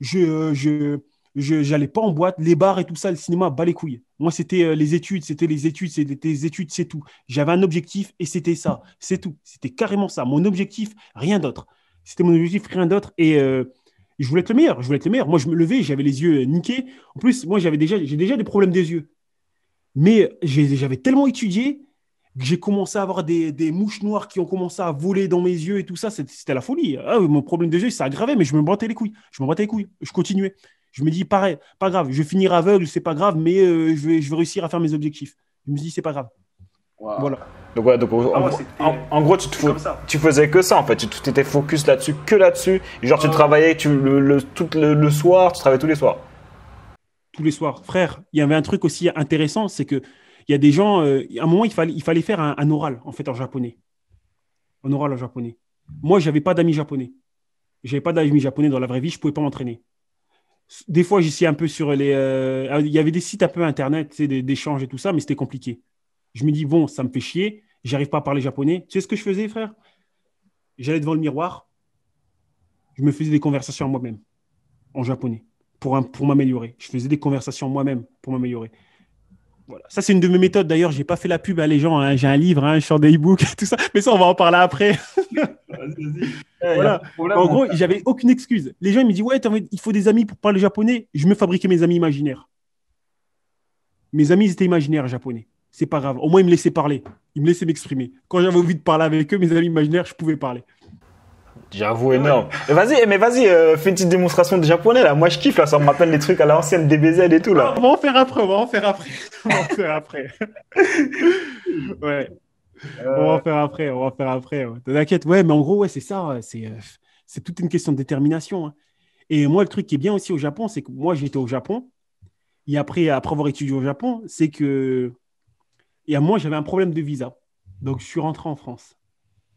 Je, euh, je, je n'allais pas en boîte, les bars et tout ça, le cinéma, bas les couilles. Moi, c'était euh, les études, c'était les études, c'était les études, c'est tout. J'avais un objectif et c'était ça, c'est tout. C'était carrément ça. Mon objectif, rien d'autre. C'était mon objectif, rien d'autre. Et euh, je voulais être le meilleur, je voulais être le meilleur. Moi, je me levais, j'avais les yeux euh, niqués. En plus, moi, j'avais déjà, j'ai déjà des problèmes des yeux. Mais j'avais tellement étudié que j'ai commencé à avoir des, des, mouches noires qui ont commencé à voler dans mes yeux et tout ça. C'était la folie. Ah, mon problème des yeux, ça aggravait, mais je me battais les couilles. Je me battais les couilles. Je continuais. Je me dis, pareil, pas grave, je vais finir aveugle, c'est pas grave, mais euh, je, vais, je vais réussir à faire mes objectifs. Je me dis, c'est pas grave. Voilà. Donc, ah en, gros, tu, tu faisais que ça en fait. Tu étais focus là-dessus, que là-dessus. Genre, tu travaillais tu, le, tout le, soir, tu travaillais tous les soirs. Tous les soirs. Frère, il y avait un truc aussi intéressant, c'est que il y a des gens. Euh, à un moment, il fallait, il fallait faire un, un, oral en fait en japonais. Un oral en japonais. Moi, j'avais pas d'amis japonais. J'avais pas d'amis japonais dans la vraie vie, je pouvais pas m'entraîner. Des fois, j'y suis un peu sur les. Euh, il y avait des sites un peu internet, d'échange et tout ça, mais c'était compliqué. Je me dis, bon, ça me fait chier, j'arrive pas à parler japonais. Tu sais ce que je faisais, frère J'allais devant le miroir, je me faisais des conversations moi-même, en japonais, pour, pour m'améliorer. Je faisais des conversations moi-même pour m'améliorer. Voilà. Ça, c'est une de mes méthodes. D'ailleurs, j'ai pas fait la pub à les gens. J'ai un livre, hein, je sors des e tout ça. Mais ça, on va en parler après. Eh, en gros, hein. j'avais aucune excuse. Les gens ils me disent Ouais, il faut des amis pour parler japonais. Je me fabriquais mes amis imaginaires. Mes amis, ils étaient imaginaires japonais. C'est pas grave. Au moins, ils me laissaient parler. Ils me laissaient m'exprimer. Quand j'avais envie de parler avec eux, mes amis imaginaires, je pouvais parler. J'avoue, énorme. vas-y, mais vas-y, euh, fais une petite démonstration de japonais là. Moi, je kiffe là. Ça me rappelle les trucs à l'ancienne DBZ et tout là. On va en faire après. On va en faire après. on va en faire après. ouais. On va en euh, faire après, on va en faire après. T'inquiète, ouais, mais en gros, ouais, c'est ça. Euh, euh, c'est, toute une question de détermination. Hein. Et moi, le truc qui est bien aussi au Japon, c'est que moi, j'étais au Japon. Et après, après avoir étudié au Japon, c'est que. Et à moi, j'avais un problème de visa. Donc, je suis rentré en France.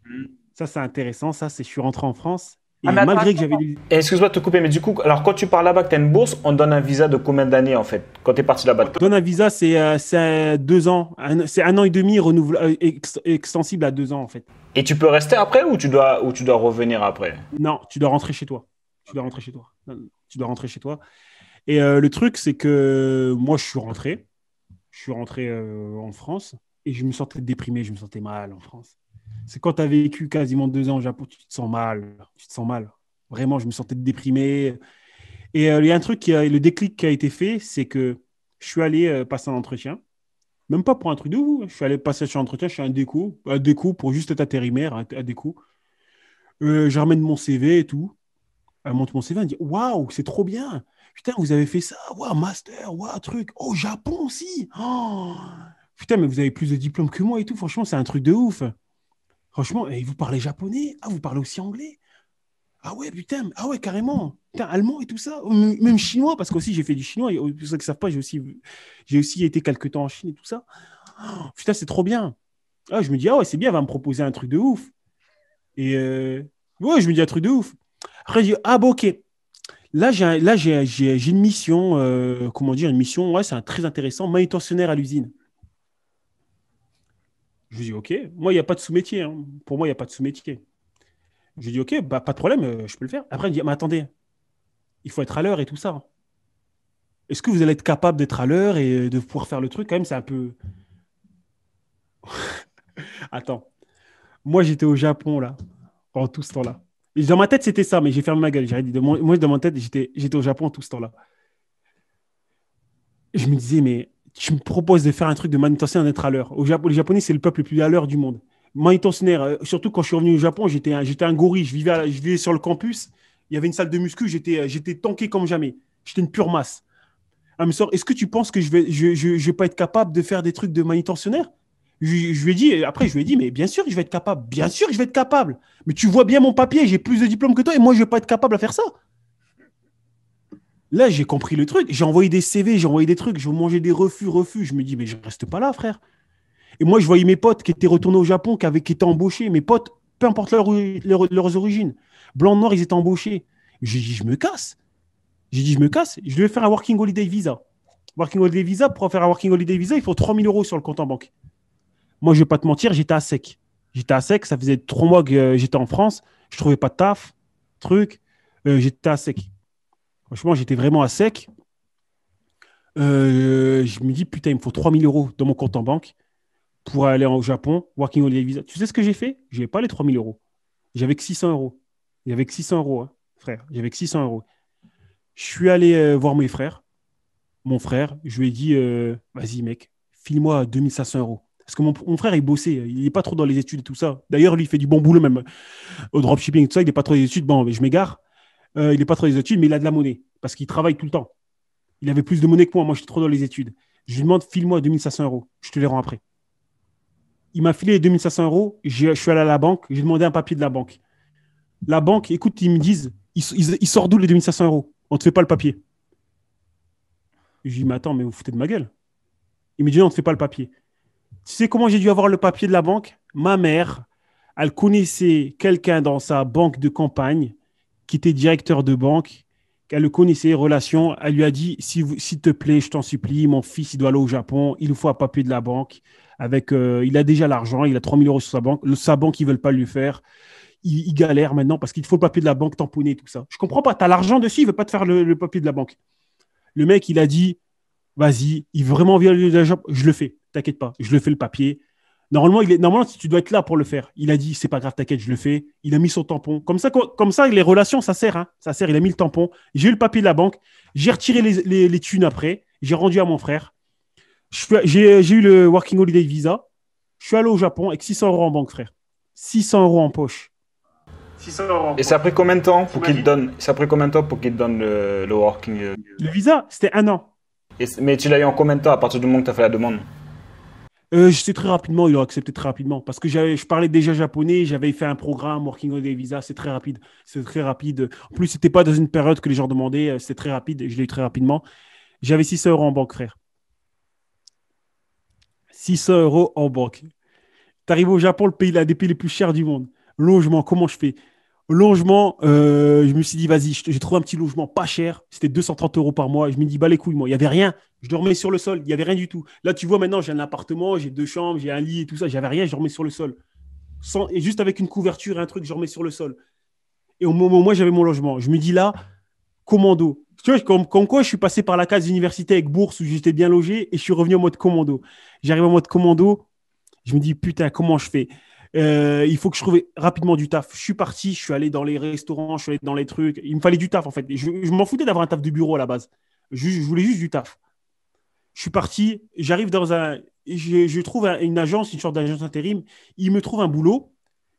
Hmm. Ça, c'est intéressant. Ça, c'est je suis rentré en France. Et malgré que j'avais Excuse-moi de te couper, mais du coup, alors quand tu parles là-bas que tu as une bourse, on donne un visa de combien d'années en fait Quand tu es parti là-bas Donne un visa, c'est euh, deux ans. C'est un an et demi renouvelable, euh, extensible à deux ans en fait. Et tu peux rester après ou tu dois, ou tu dois revenir après Non, tu dois rentrer chez toi. Tu dois rentrer chez toi. Tu dois rentrer chez toi. Et euh, le truc, c'est que moi, je suis rentré. Je suis rentré en France et je me sentais déprimé, je me sentais mal en France c'est quand tu as vécu quasiment deux ans au Japon, tu te sens mal. Tu te sens mal. Vraiment, je me sentais déprimé. Et euh, il y a un truc, qui le déclic qui a été fait, c'est que je suis allé euh, passer un entretien. Même pas pour un truc de ouf. Hein. Je suis allé passer un entretien, je suis un déco, un déco pour juste être à, déco. Euh, je mon CV et tout. Elle monte mon CV, elle dit Waouh, c'est trop bien. Putain, vous avez fait ça. Waouh, master, waouh, truc. Au Japon aussi. Oh putain, mais vous avez plus de diplômes que moi et tout. Franchement, c'est un truc de ouf. Franchement, vous parlez japonais Ah, vous parlez aussi anglais Ah ouais, putain, ah ouais, carrément. Putain, allemand et tout ça. Oh, même chinois, parce aussi j'ai fait du chinois. pour ceux qui ne savent pas, j'ai aussi, j'ai aussi été quelques temps en Chine et tout ça. Oh, putain, c'est trop bien. Ah, je me dis, ah ouais, c'est bien, elle va me proposer un truc de ouf. Et euh, ouais, je me dis un truc de ouf. Après, je dis, ah bon, bah, ok. Là, j'ai, là, j'ai, une mission, euh, comment dire, une mission, ouais, c'est un très intéressant, manutentionnaire à l'usine. Je lui dis, OK, moi, il n'y a pas de sous-métier. Hein. Pour moi, il n'y a pas de sous-métier. Je lui dis, OK, bah, pas de problème, euh, je peux le faire. Après, il me dit, mais attendez, il faut être à l'heure et tout ça. Est-ce que vous allez être capable d'être à l'heure et de pouvoir faire le truc Quand même, c'est un peu. Attends. Moi, j'étais au Japon, là, en tout ce temps-là. dans ma tête, c'était ça, mais j'ai fermé ma gueule. J'ai dit, moi, dans ma tête, j'étais, j'étais au Japon tout ce temps-là. Je me disais, mais tu me proposes de faire un truc de manutentionnaire d'être à l'heure. Au Japon, les Japonais, c'est le peuple le plus à l'heure du monde. Manutentionnaire, euh, surtout quand je suis revenu au Japon, j'étais un, j'étais un gorille. Je vivais, je sur le campus. Il y avait une salle de muscu. J'étais, euh, j'étais tanké comme jamais. J'étais une pure masse. Ah, me sort, est-ce que tu penses que je vais, je, je, vais pas être capable de faire des trucs de manutentionnaire je, je, lui ai dit, après, je lui ai dit, mais bien sûr que je vais être capable. Bien sûr que je vais être capable. Mais tu vois bien mon papier. J'ai plus de diplômes que toi et moi, je vais pas être capable à faire ça. Là, j'ai compris le truc. J'ai envoyé des CV, j'ai envoyé des trucs, je mangeais des refus, refus. Je me dis, mais je reste pas là, frère. Et moi, je voyais mes potes qui étaient retournés au Japon, qui, qui étaient embauchés. Mes potes, peu importe leurs origines, blanc, noir, ils étaient embauchés. J'ai dit, je me casse. J'ai dit, je me casse. Je vais faire un working holiday visa. Working holiday visa, pour faire un working holiday visa, il faut 3000 euros sur le compte en banque. Moi, je ne vais pas te mentir, j'étais à sec. J'étais à sec, ça faisait trois mois que euh, j'étais en France. Je ne trouvais pas de taf, truc. Euh, j'étais à sec. Franchement, j'étais vraiment à sec. Euh, je me dis, putain, il me faut 3000 euros dans mon compte en banque pour aller au Japon, working holiday visa. Tu sais ce que j'ai fait Je n'avais pas les 3000 euros. J'avais que 600 euros. J'avais que 600 euros, hein, frère. J'avais que 600 euros. Je suis allé euh, voir mes frères, mon frère. Je lui ai dit, euh, vas-y, mec, file-moi 2500 euros. Parce que mon, frère, il bossait. Hein. Il n'est pas trop dans les études et tout ça. D'ailleurs, lui, il fait du bon boulot même. Au dropshipping et tout ça, il n'est pas trop dans les études. Bon, mais je m'égare. Euh, il n'est pas très dans mais il a de la monnaie parce qu'il travaille tout le temps. Il avait plus de monnaie que moi. Moi, je trop dans les études. Je lui demande, file-moi 2500 euros. Je te les rends après. Il m'a filé les 2500 euros. Je, suis allé à la banque. J'ai demandé un papier de la banque. La banque, écoute, ils me disent, ils, ils, sortent d'où les 2500 euros On ne te fait pas le papier. Je lui dis, mais attends, mais vous, vous foutez de ma gueule. Il me dit, non, on ne te fait pas le papier. Tu sais comment j'ai dû avoir le papier de la banque Ma mère, elle connaissait quelqu'un dans sa banque de campagne qui était directeur de banque, qu'elle le connaissait, relation, elle lui a dit, s'il te plaît, je t'en supplie, mon fils, il doit aller au Japon, il nous faut un papier de la banque. Avec, euh, il a déjà l'argent, il a 3 000 euros sur sa banque, le, sa banque, ils veulent pas lui faire. Il, galère maintenant parce qu'il faut le papier de la banque tamponné, tout ça. Je comprends pas, tu as l'argent dessus, il veut pas te faire le, papier de la banque. Le mec, il a dit, vas-y, il veut vraiment vient le Japon, je le fais, t'inquiète pas, je le fais le papier. Normalement, il est, tu dois être là pour le faire. Il a dit, c'est pas grave, t'inquiète, je le fais. Il a mis son tampon. Comme ça, comme ça les relations, ça sert. Hein. Ça sert. Il a mis le tampon. J'ai eu le papier de la banque. J'ai retiré les, les, thunes après. J'ai rendu à mon frère. J'ai eu le Working Holiday Visa. Je suis allé au Japon avec 600 euros en banque, frère. 600 euros en poche. 600 euros. Et ça a pris combien de temps pour qu'il donne Ça a pris combien de temps pour qu'il donne le, Working euh, Le visa, c'était un an. mais tu l'as eu en combien de temps à partir du moment que tu as fait la demande c'est euh, très rapidement, il a accepté très rapidement parce que je parlais déjà japonais, j'avais fait un programme Working on des visas, c'est très rapide, c'est très rapide. En plus, c'était pas dans une période que les gens demandaient, euh, c'est très rapide, je l'ai eu très rapidement. J'avais 600 euros en banque, frère. 600 euros en banque. arrives au Japon, le pays, l'un des pays les plus chers du monde. Logement, comment je fais logement, euh, je me suis dit, vas-y, j'ai trouvé un petit logement pas cher. C'était 230 euros par mois. Je me dis, bah les couilles, moi, il n'y avait rien. Je dormais sur le sol. Il n'y avait rien du tout. Là, tu vois, maintenant, j'ai un appartement, j'ai deux chambres, j'ai un lit et tout ça. J'avais rien, je dormais sur le sol. et juste avec une couverture et un truc, je dormais sur le sol. Et au moment où moi, j'avais mon logement, je me dis là, commando. Tu vois, comme, quoi, je suis passé par la case d'université avec bourse où j'étais bien logé et je suis revenu en mode commando. J'arrive en mode commando. Je me dis, putain, comment je fais euh, il faut que je trouve rapidement du taf. Je suis parti, je suis allé dans les restaurants, je suis allé dans les trucs. Il me fallait du taf en fait. Je, m'en foutais d'avoir un taf de bureau à la base. Je, voulais juste du taf. Je suis parti, j'arrive dans un. Je, trouve une agence, une sorte d'agence intérim. Il me trouve un boulot.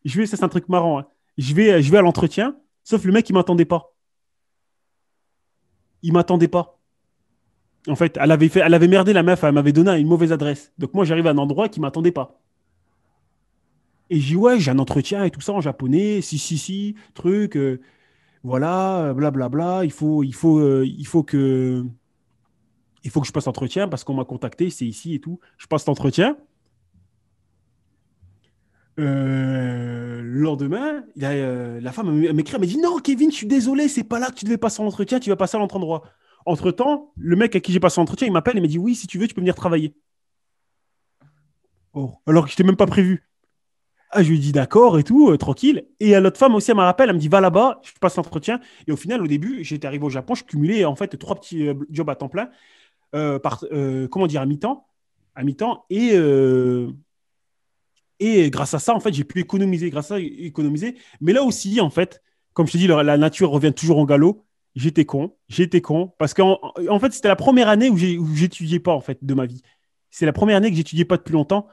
Je vais, ça c'est un truc marrant. Hein. Je, vais, je vais à l'entretien, sauf le mec, il m'attendait pas. Il m'attendait pas. En fait, elle avait, fait, elle avait merdé la meuf, elle m'avait donné une mauvaise adresse. Donc moi, j'arrive à un endroit qui m'attendait pas. Et je dis, ouais, j'ai un entretien et tout ça en japonais, si, si, si, truc, euh, voilà, blablabla, il faut, il faut, euh, il faut que. Il faut que je passe l'entretien parce qu'on m'a contacté, c'est ici et tout. Je passe l'entretien. Euh, le lendemain, la femme m'écrit, elle m'a dit Non, Kevin, je suis désolé, c'est pas là que tu devais passer l'entretien, tu vas passer à l'autre endroit. Entre temps, le mec à qui j'ai passé l'entretien, il m'appelle et m'a dit Oui, si tu veux, tu peux venir travailler. Oh, alors que je t'ai même pas prévu. Ah, je lui dis d'accord et tout, euh, tranquille. Et à l'autre femme aussi, elle me rappelle, elle me dit va là-bas, je passe l'entretien. Et au final, au début, j'étais arrivé au Japon, je cumulais en fait trois petits euh, jobs à temps plein, euh, comment dire, à mi-temps. À mi-temps. Et, et grâce à ça, en fait, j'ai pu économiser, grâce à ça, économiser. Mais là aussi, en fait, comme je te dis, la, nature revient toujours en galop. J'étais con, j'étais con, parce qu'en en fait, c'était la première année où j'étudiais pas, en fait, de ma vie. C'est la première année que j'étudiais pas depuis longtemps.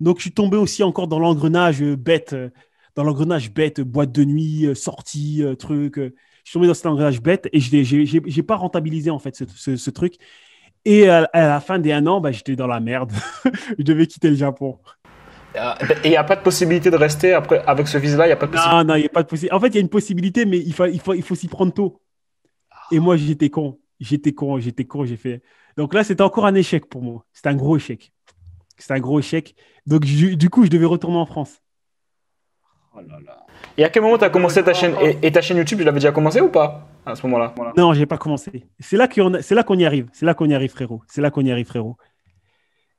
Donc, je suis tombé aussi encore dans l'engrenage bête, euh, dans l'engrenage bête, euh, boîte de nuit, euh, sortie, truc. Je suis tombé dans cet engrenage bête et je n'ai pas rentabilisé en fait ce, truc. Et à, la fin des un an, bah, j'étais dans la merde. je devais quitter le Japon. Et il n'y a pas de possibilité de rester après avec ce visa-là, il a pas de possibilité. Non, non, il n'y a pas de possibilité. En fait, il y a une possibilité, mais il faut, il faut, il faut s'y prendre tôt. Et moi, j'étais con. J'étais con, j'étais con, j'ai fait. Donc là, c'était encore un échec pour moi. C'était un gros échec. C'est un gros échec. Donc, du coup, je devais retourner en France. Oh et à quel moment tu as commencé ta chaîne et, ta chaîne YouTube, je l'avais déjà commencé ou pas à ce moment-là Non, j'ai pas commencé. C'est là qu'on c'est y arrive. C'est là qu'on y arrive, frérot. C'est là qu'on y arrive, frérot.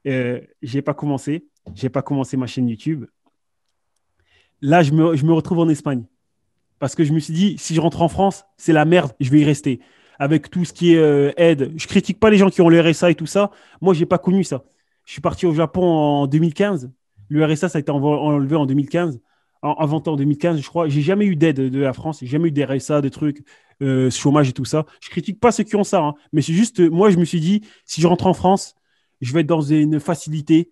Je euh, j'ai pas commencé. J'ai pas commencé ma chaîne YouTube. Là, je me, retrouve en Espagne parce que je me suis dit si je rentre en France, c'est la merde. Je vais y rester avec tout ce qui est euh, aide. Je critique pas les gens qui ont le RSA et tout ça. Moi, j'ai pas connu ça. Je suis parti au Japon en 2015. RSA, ça a été enlevé en 2015, Avant-temps, en 2015, je crois. J'ai jamais eu d'aide de la France, j'ai jamais eu d'RSA, des trucs, euh, chômage et tout ça. Je critique pas ceux qui ont ça, hein. mais c'est juste, euh, moi, je me suis dit, si je rentre en France, je vais être dans une facilité.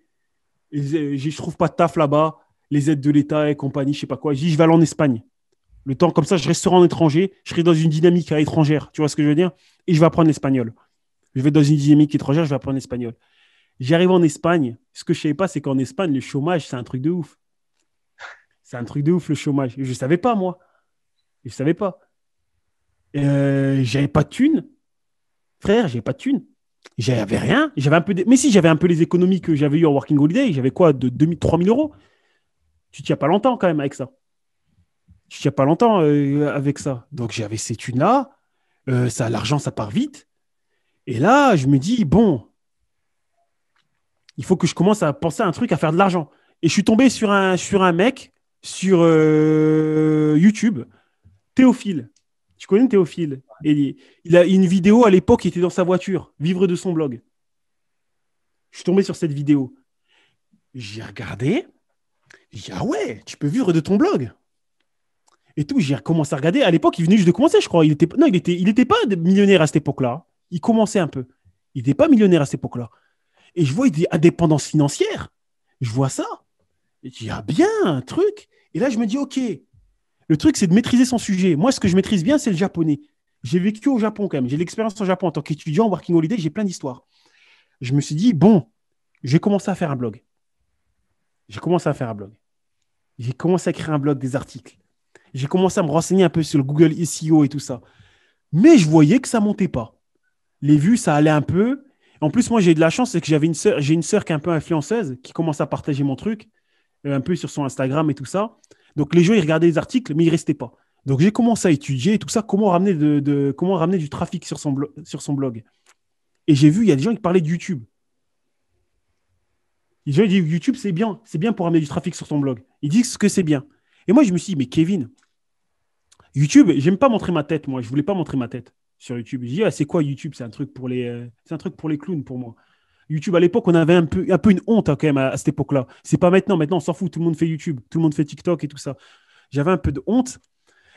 Euh, je ne trouve pas de taf là-bas, les aides de l'État et compagnie, je sais pas quoi. Je dis, je vais aller en Espagne. Le temps comme ça, je resterai en étranger, je serai dans une dynamique étrangère, tu vois ce que je veux dire Et je vais apprendre l'espagnol. Je vais dans une dynamique étrangère, je vais apprendre l'espagnol. J'arrive en Espagne. Ce que je ne savais pas, c'est qu'en Espagne, le chômage, c'est un truc de ouf. C'est un truc de ouf, le chômage. Je ne savais pas, moi. Je ne savais pas. Euh, j'avais pas de thunes. Frère, j'avais pas de thunes. J'avais rien. J'avais un peu Mais si, j'avais un peu les économies que j'avais eues en Working Holiday. J'avais quoi De 3 3000 euros Tu tiens pas longtemps quand même avec ça. Tu tiens pas longtemps euh, avec ça. Donc j'avais ces thunes-là. Euh, ça, L'argent, ça part vite. Et là, je me dis, bon, il faut que je commence à penser à un truc, à faire de l'argent. Et je suis tombé sur un, sur un mec sur euh, YouTube, Théophile. Tu connais Théophile Il a une vidéo à l'époque, il était dans sa voiture, vivre de son blog. Je suis tombé sur cette vidéo. J'ai regardé. J'ai dit, ah ouais, tu peux vivre de ton blog. Et tout, j'ai commencé à regarder. À l'époque, il venait juste de commencer, je crois. Il était, il il pas millionnaire à cette époque-là. Il commençait un peu. Il n'était pas millionnaire à cette époque-là. Et je vois, il dit indépendance financière. Je vois ça. Il y a bien, un truc. Et là, je me dis, OK, le truc, c'est de maîtriser son sujet. Moi, ce que je maîtrise bien, c'est le japonais. J'ai vécu au Japon quand même. J'ai l'expérience au Japon en tant qu'étudiant, working holiday, j'ai plein d'histoires. Je me suis dit, bon, j'ai commencé à faire un blog. J'ai commencé à faire un blog. J'ai commencé à créer un blog, des articles. J'ai commencé à me renseigner un peu sur le Google SEO et tout ça. Mais je voyais que ça montait pas. Les vues, ça allait un peu. En plus, moi, j'ai eu de la chance, c'est que j'avais une j'ai une sœur qui est un peu influenceuse, qui commence à partager mon truc, euh, un peu sur son Instagram et tout ça. Donc, les gens, ils regardaient les articles, mais ils restaient pas. Donc, j'ai commencé à étudier tout ça, comment ramener, de, comment ramener du trafic sur son, blog, sur son blog. Et j'ai vu, il y a des gens qui parlaient de YouTube. Les gens disent YouTube, c'est bien, c'est bien pour ramener du trafic sur son blog. Ils disent que c'est bien. Et moi, je me suis dit, mais Kevin, YouTube, j'aime pas montrer ma tête, moi, je voulais pas montrer ma tête sur YouTube. Je ah, c'est quoi YouTube C'est un, truc pour les, euh, un pour les clowns pour moi. YouTube, à l'époque, on avait un peu, peu une honte hein, quand même à, cette époque-là. C'est pas maintenant. Maintenant, on s'en fout. Tout le monde fait YouTube, tout le monde fait TikTok et tout ça. J'avais un peu de honte.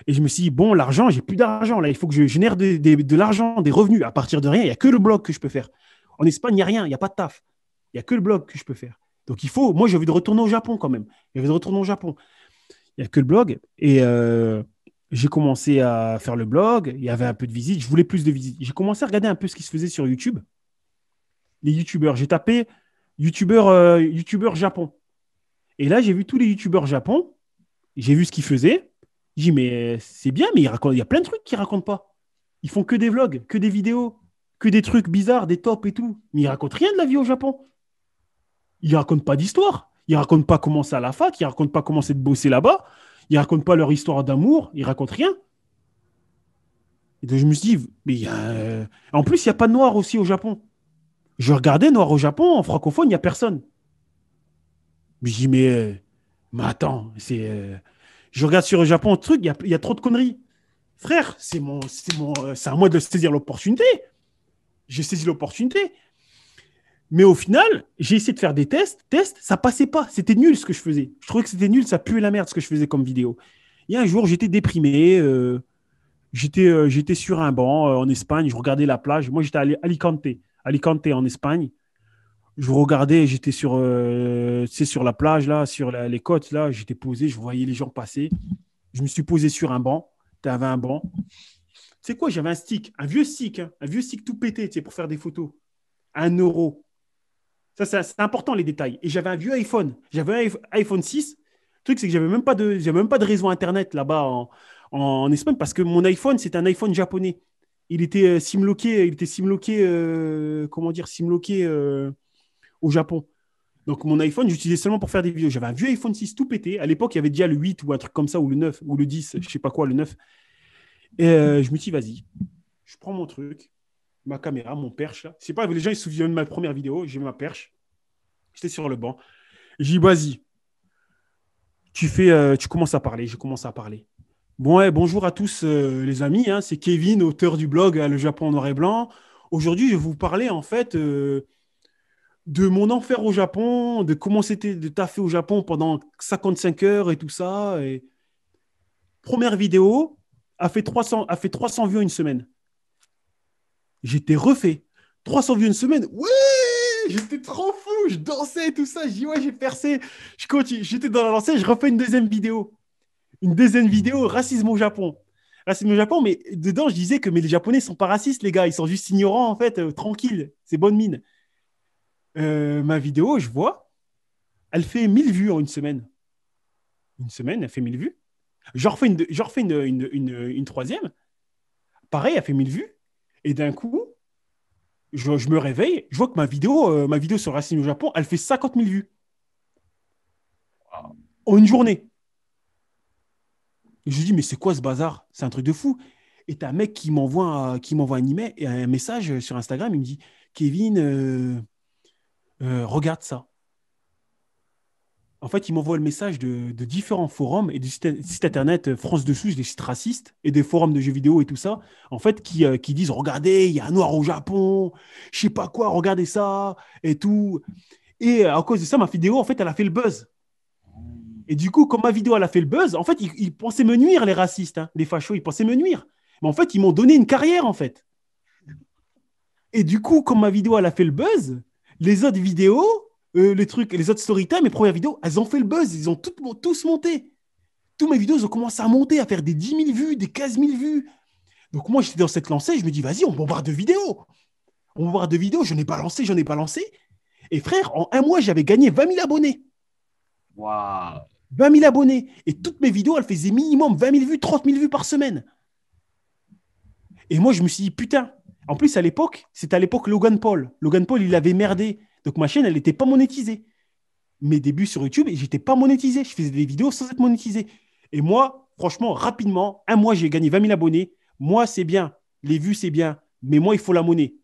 Et je me suis dit, bon, l'argent, j'ai plus d'argent. Là, il faut que je génère de, l'argent, des revenus. À partir de rien, il n'y a que le blog que je peux faire. En Espagne, il n'y a rien, il n'y a pas de taf. Il y a que le blog que je peux faire. Donc, il faut, moi, j'ai envie de retourner au Japon quand même. J'ai envie de retourner au Japon. Il n'y a que le blog. Et, euh, j'ai commencé à faire le blog, il y avait un peu de visites, je voulais plus de visites. J'ai commencé à regarder un peu ce qui se faisait sur YouTube. Les youtubeurs, j'ai tapé euh, youtubeur Japon. Et là, j'ai vu tous les youtubeurs Japon, j'ai vu ce qu'ils faisaient. J'ai dit, mais euh, c'est bien, mais il y a plein de trucs qu'ils racontent pas. Ils font que des vlogs, que des vidéos, que des trucs bizarres, des tops et tout. Mais ils racontent rien de la vie au Japon. Ils racontent pas d'histoire. Ils racontent pas comment c'est à la fac, ils racontent pas comment c'est de bosser là-bas. Ils racontent pas leur histoire d'amour, ils racontent rien. Et donc, je me suis dit, mais y a... Euh, en plus, il n'y a pas de noir aussi au Japon. Je regardais noir au Japon, en francophone, il n'y a personne. Je me dis, mais, euh, mais attends, c'est. Euh, je regarde sur le Japon, truc, il y a, trop de conneries. Frère, c'est mon, c'est mon, c'est à moi de saisir l'opportunité. J'ai saisi l'opportunité. Mais au final, j'ai essayé de faire des tests, tests, ça passait pas, c'était nul ce que je faisais. Je trouvais que c'était nul, ça puait la merde ce que je faisais comme vidéo. Il Et un jour, j'étais déprimé, euh, j'étais euh, j'étais sur un banc euh, en Espagne, je regardais la plage. Moi, j'étais à Alicante, Alicante en Espagne. Je regardais, j'étais sur c'est sur la plage là, sur les côtes là, j'étais posé, je voyais les gens passer. Je me suis posé sur un banc, tu avais un banc. C'est quoi J'avais un stick, un vieux stick, hein, un vieux stick tout pété, tu pour faire des photos. Un euro c'est important les détails. Et j'avais un vieux iPhone. J'avais un iPhone 6. Le truc, c'est que j'avais même pas de, j'avais même pas de réseau internet là-bas en, Espagne parce que mon iPhone, c'est un iPhone japonais. Il était euh, simloqué, il était simloqué, euh, comment dire, euh, au Japon. Donc mon iPhone, j'utilisais seulement pour faire des vidéos. J'avais un vieux iPhone 6 tout pété. À l'époque, il y avait déjà le 8 ou un truc comme ça, ou le 9, ou le 10, je ne sais pas quoi, le 9. Et je me suis dit, vas-y, je prends mon truc, ma caméra, mon perche. C'est pas, les gens ils se souviennent de ma première vidéo, j'ai ma perche. J'étais sur le banc. J'ai dit, vas-y, tu, fais, euh, tu commences à parler, je commence à parler. Bon, bonjour à tous euh, les amis, hein. c'est Kevin, auteur du blog euh, Le Japon en noir et blanc. Aujourd'hui, je vais vous parler en fait de mon enfer au Japon, de comment c'était de taffer au Japon pendant 55 heures et tout ça. Première vidéo a fait 300, a fait 300 vues en une semaine j'étais refait. 300 vues une semaine, Oui j'étais trop fou, je dansais, et tout ça, je ouais, j'ai percé, j'étais dans la lancée, je refais une deuxième vidéo. Une deuxième vidéo, racisme au Japon. Racisme au Japon, mais dedans, je disais que mais les Japonais sont pas racistes, les gars, ils sont juste ignorants, en fait, euh, tranquille, c'est bonne mine. Euh, ma vidéo, je vois, elle fait 1000 vues en une semaine. Une semaine, elle fait 1000 vues. Je refais une, je refais une, une, une troisième. Pareil, elle fait 1000 vues. Et d'un coup, je, me réveille, je vois que ma vidéo, euh, ma vidéo sur Racine au Japon, elle fait 50 000 vues. En une journée. Je je dis, mais c'est quoi ce bazar C'est un truc de fou. Et t'as un mec qui m'envoie un, qui m'envoie email et un message sur Instagram, il me dit Kevin, euh, euh, regarde ça en fait, ils m'envoient le message de, différents forums et de sites internet euh, France Suisse, des sites racistes et des forums de jeux vidéo et tout ça, en fait, euh, qui, disent Regardez, il y a un noir au Japon, je sais pas quoi, regardez ça et tout. Et euh, à cause de ça, ma vidéo, en fait, elle a fait le buzz. Et du coup, comme ma vidéo, elle a fait le buzz, en fait, ils, pensaient me nuire, les racistes, hein, les fachos, ils pensaient me nuire. Mais en fait, ils m'ont donné une carrière, en fait. Et du coup, comme ma vidéo, elle a fait le buzz, les autres vidéos, euh, les trucs, les autres storytime, mes premières vidéos, elles ont fait le buzz, Elles ont toutes, tous monté. Toutes mes vidéos, ont commencé à monter, à faire des 10 000 vues, des 15 000 vues. Donc moi, j'étais dans cette lancée, je me dis, vas-y, on va voir deux vidéos. On va voir deux vidéos, Je n'ai pas lancé, je n'ai pas lancé. Et frère, en un mois, j'avais gagné 20 000 abonnés. Waouh 20 000 abonnés. Et toutes mes vidéos, elles faisaient minimum 20 000 vues, 30 000 vues par semaine. Et moi, je me suis dit, putain, en plus, à l'époque, c'était à l'époque Logan Paul. Logan Paul, il avait merdé. Donc ma chaîne, elle n'était pas monétisée. Mes débuts sur YouTube, j'étais pas monétisé. Je faisais des vidéos sans être monétisé. Et moi, franchement, rapidement, un mois, j'ai gagné 20 000 abonnés. Moi, c'est bien. Les vues, c'est bien. Mais moi, il faut la monnaie.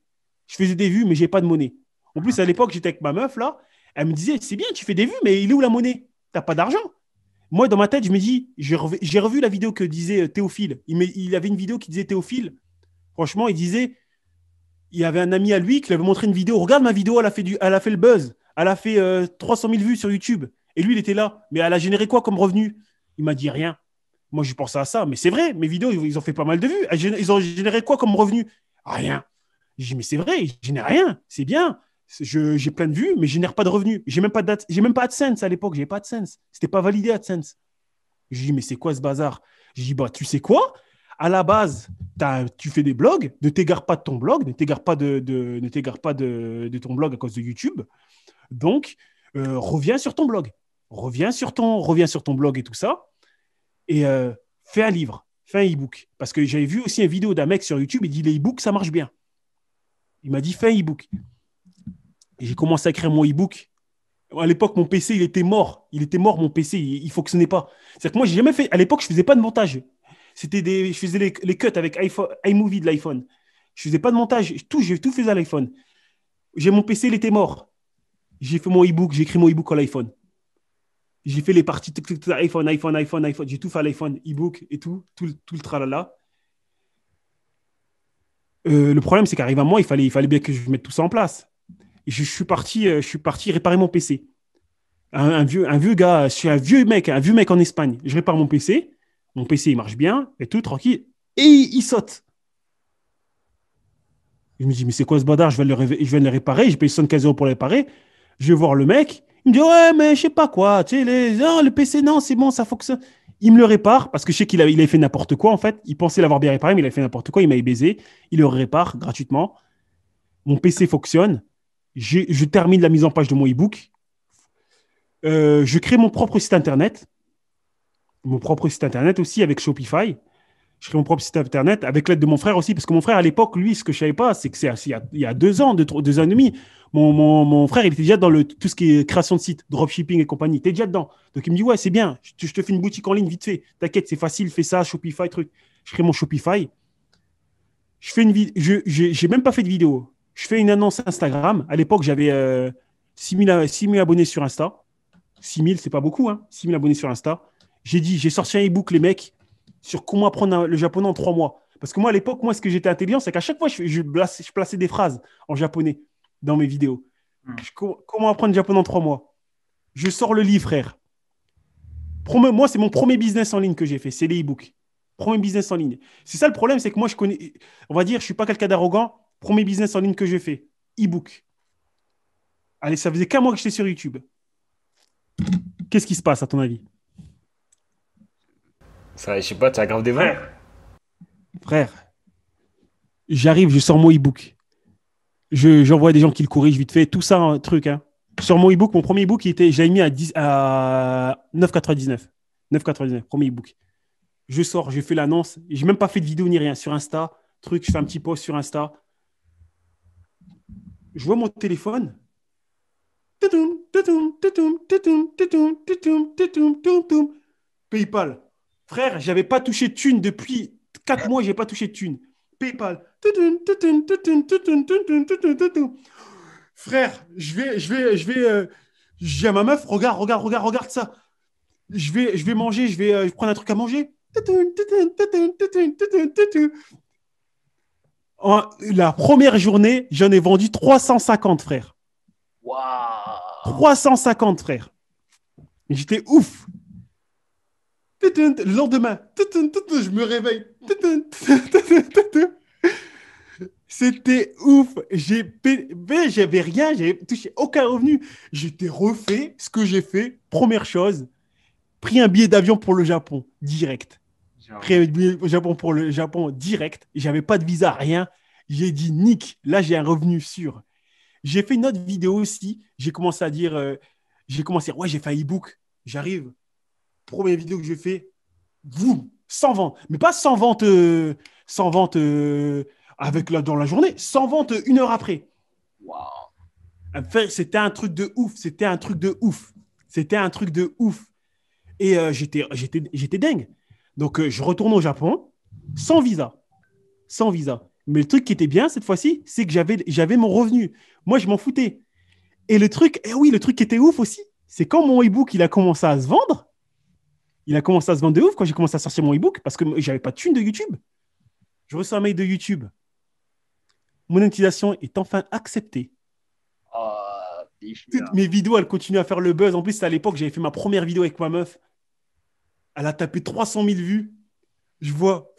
Je faisais des vues, mais je n'ai pas de monnaie. En plus, à l'époque, j'étais avec ma meuf là. Elle me disait, c'est bien, tu fais des vues, mais il est où la monnaie T'as pas d'argent. Moi, dans ma tête, je me dis, j'ai revu, la vidéo que disait euh, Théophile. Il, il avait une vidéo qui disait Théophile. Franchement, il disait, il y avait un ami à lui qui lui avait montré une vidéo. Regarde ma vidéo, elle a fait, du, elle a fait le buzz. Elle a fait 300 euh, 000 vues sur YouTube. Et lui, il était là. Mais elle a généré quoi comme revenu Il m'a dit rien. Moi, je pensais à ça. Mais c'est vrai, mes vidéos, ils ont fait pas mal de vues. Ils ont généré quoi comme revenu Rien. J'ai dit, mais c'est vrai, je n'ai rien. C'est bien. J'ai plein de vues, mais je génère pas de revenus. J'ai même pas même pas AdSense à l'époque. J'ai pas de AdSense. C'était pas validé AdSense. J'ai dit, mais c'est quoi ce bazar J'ai dit, bah, tu sais quoi à la base, tu fais des blogs, ne t'égare pas de ton blog, ne t'égare pas, de, pas de, ton blog à cause de YouTube. Donc, euh, reviens sur ton blog, reviens sur ton, reviens sur ton blog et tout ça, et euh, fais un livre, fais un e-book. Parce que j'avais vu aussi une vidéo d'un mec sur YouTube, il dit les e-books, ça marche bien. Il m'a dit fais un e-book. Et j'ai commencé à créer mon e-book. À l'époque, mon PC, il était mort. Il était mort, mon PC. Il ne fonctionnait pas. C'est-à-dire que moi, j'ai jamais fait. À l'époque, je ne faisais pas de montage. C'était des, je faisais les, cuts avec iMovie de l'iPhone. Je faisais pas de montage, tout, j'ai tout fait à l'iPhone. J'ai mon PC, il était mort. J'ai fait mon ebook book j'ai écrit mon e-book à l'iPhone. J'ai fait les parties iPhone, iPhone, iPhone, iPhone. J'ai tout fait à l'iPhone, e-book et tout, tout, tout le tralala. Euh, le problème, c'est qu'arrivé à moi, il fallait, il fallait bien que je mette tout ça en place. je, suis parti, euh, je suis parti réparer mon PC. Un, un, vieux, un vieux gars, je suis un vieux mec, un vieux mec en Espagne. Je répare mon PC. Mon PC, il marche bien et tout, tranquille. Et il, saute. Je me dis, mais c'est quoi ce badard je vais, le je vais le réparer, je paye 75 euros pour le réparer. Je vais voir le mec. Il me dit, ouais, mais je sais pas quoi. Tu les... le PC, non, c'est bon, ça fonctionne. Il me le répare parce que je sais qu'il avait, il fait n'importe quoi en fait. Il pensait l'avoir bien réparé, mais il avait fait n'importe quoi. Il m'avait baisé. Il le répare gratuitement. Mon PC fonctionne. Je, termine la mise en page de mon ebook. Euh, je crée mon propre site internet mon propre site internet aussi avec Shopify. Je crée mon propre site internet avec l'aide de mon frère aussi, parce que mon frère, à l'époque, lui, ce que je savais pas, c'est que c'est il, y a, deux ans, deux, deux ans et demi, mon, mon, frère, il était déjà dans le, tout ce qui est création de site, dropshipping et compagnie. Il était déjà dedans. Donc, il me dit, ouais, c'est bien, je, te fais une boutique en ligne vite fait. T'inquiète, c'est facile, fais ça, Shopify, truc. Je crée mon Shopify. Je fais une Je n'ai même pas fait de vidéo. Je fais une annonce Instagram. À l'époque, j'avais 6000 6, 000 abonnés sur Insta. 6 000, c'est pas beaucoup, hein 6 000 abonnés sur Insta. J'ai dit, j'ai sorti un e-book, les mecs, sur comment apprendre le japonais en trois mois. Parce que moi, à l'époque, moi, ce que j'étais intelligent, c'est qu'à chaque fois, je, je, je, plaçais des phrases en japonais dans mes vidéos. Hmm. comment apprendre le japonais en trois mois Je sors le livre, frère. moi, c'est mon premier business en ligne que j'ai fait, c'est les e-books. Premier business en ligne. C'est ça le problème, c'est que moi, je connais, on va dire, je ne suis pas quelqu'un d'arrogant. Premier business en ligne que j'ai fait, e-book. Allez, ça faisait qu'un mois que j'étais sur YouTube. Qu'est-ce qui se passe, à ton avis ça, je sais pas, tu as grave des verres. Frère, j'arrive, je sors mon e-book. J'envoie des gens qui le corrigent vite fait, tout ça, un truc. Hein. Sur mon e-book, mon premier e-book, j'avais mis à, à 9,99. 9,99, premier e-book. Je sors, je fais l'annonce. Je J'ai même pas fait de vidéo ni rien sur Insta. Truc, je fais un petit post sur Insta. Je vois mon téléphone. PayPal. Frère, j'avais pas touché de thune depuis 4 mois, j'ai pas touché de thune. PayPal. Frère, je vais, je vais, je vais. Euh, j'ai ma meuf, regarde, regarde, regarde, regarde ça. Je vais, je vais manger, je vais euh, prendre un truc à manger. la première journée, j'en ai vendu 350, frère. Wow. 350, frère. J'étais ouf. Le lendemain, je me réveille. C'était ouf. J'ai j'avais rien, j'avais touché aucun revenu. J'étais refait ce que j'ai fait. Première chose, pris un billet d'avion pour le Japon direct. Pris un billet au Japon pour le Japon direct. J'avais pas de visa, rien. J'ai dit Nick, là j'ai un revenu sûr. J'ai fait une autre vidéo aussi. J'ai commencé à dire, euh, j'ai commencé, ouais, j'ai fait e-book. J'arrive, première vidéo que j'ai fait, vous sans vente. Mais pas sans vente, euh, sans vente euh, avec dans la journée, sans vente une heure après. Waouh. C'était un truc de ouf, c'était un truc de ouf, c'était un truc de ouf. Et euh, j'étais, j'étais, j'étais dingue. Donc je retourne au Japon sans visa, sans visa. Mais le truc qui était bien cette fois-ci, c'est que j'avais, j'avais mon revenu. Moi, je m'en foutais. Et le truc, eh oui, le truc qui était ouf aussi, c'est quand mon e-book il a commencé à se vendre, il a commencé à se vendre de ouf quand j'ai commencé à sortir mon e-book parce que j'avais pas de thune de YouTube. Je reçois un mail de YouTube. Monétisation est enfin acceptée. Ah, Toutes mes vidéos, elles continuent à faire le buzz. En plus, c'est à l'époque, j'avais fait ma première vidéo avec ma meuf. Elle a tapé 300 000 vues. Je vois,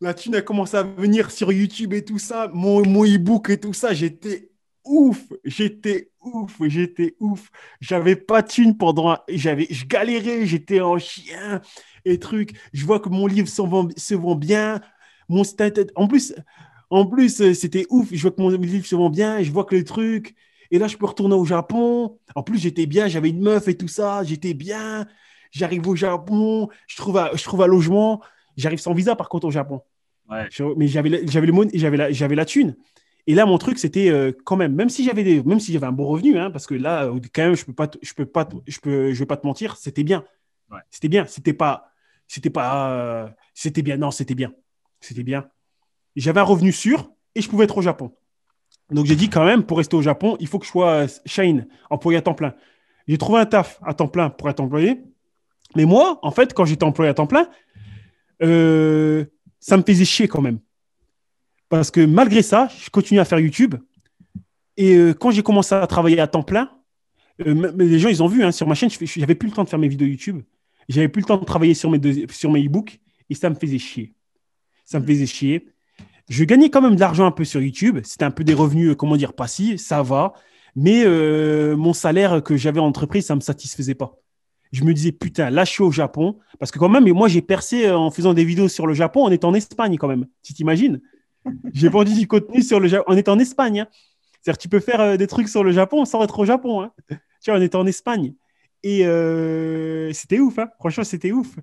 la thune a commencé à venir sur YouTube et tout ça. Mon, mon e-book et tout ça, j'étais ouf, j'étais ouf, j'étais ouf. J'avais pas de thune pendant, j'avais, je galérais, j'étais en chien et truc. Je vois que mon livre se vend, se vend bien, mon en plus, en plus euh, c'était ouf. Je vois que mon livre se vend bien, je vois que le truc. Et là, je peux retourner au Japon. En plus, j'étais bien, j'avais une meuf et tout ça, j'étais bien. J'arrive au Japon, je trouve, un, je trouve un logement. J'arrive sans visa, par contre, au Japon. mais j'avais, le j'avais la, j'avais la thune. Et là, mon truc, c'était euh, quand même, même si j'avais même si j'avais un bon revenu, hein, parce que là, euh, quand même, je peux pas, je peux pas, je peux, je vais pas te mentir, c'était bien. C'était bien. C'était pas, c'était pas, euh, c'était bien. Non, c'était bien. C'était bien. J'avais un revenu sûr et je pouvais être au Japon. Donc j'ai dit quand même, pour rester au Japon, il faut que je sois shine employé à temps plein. J'ai trouvé un taf à temps plein pour être employé. Mais moi, en fait, quand j'étais employé à temps plein, ça me faisait chier quand même. Parce que malgré ça, je continue à faire YouTube. Et euh, quand j'ai commencé à travailler à temps plein, euh, les gens, ils ont vu hein, sur ma chaîne, je n'avais plus le temps de faire mes vidéos YouTube. J'avais plus le temps de travailler sur mes, sur mes e-books. Et ça me faisait chier. Ça me faisait chier. Je gagnais quand même de l'argent un peu sur YouTube. C'était un peu des revenus, euh, comment dire, passifs, ça va. Mais mon salaire que j'avais en entreprise, ça ne me satisfaisait pas je me disais, putain, là, je au Japon. Parce que quand même, moi, j'ai percé en faisant des vidéos sur le Japon On est en Espagne, quand même. Tu t'imagines j'ai vendu du contenu sur le Japon. On est en Espagne. Hein. C'est-à-dire, tu peux faire euh, des trucs sur le Japon sans être au Japon. Hein. Tu vois, on était en Espagne. Et euh, c'était ouf. Hein. Franchement, c'était ouf.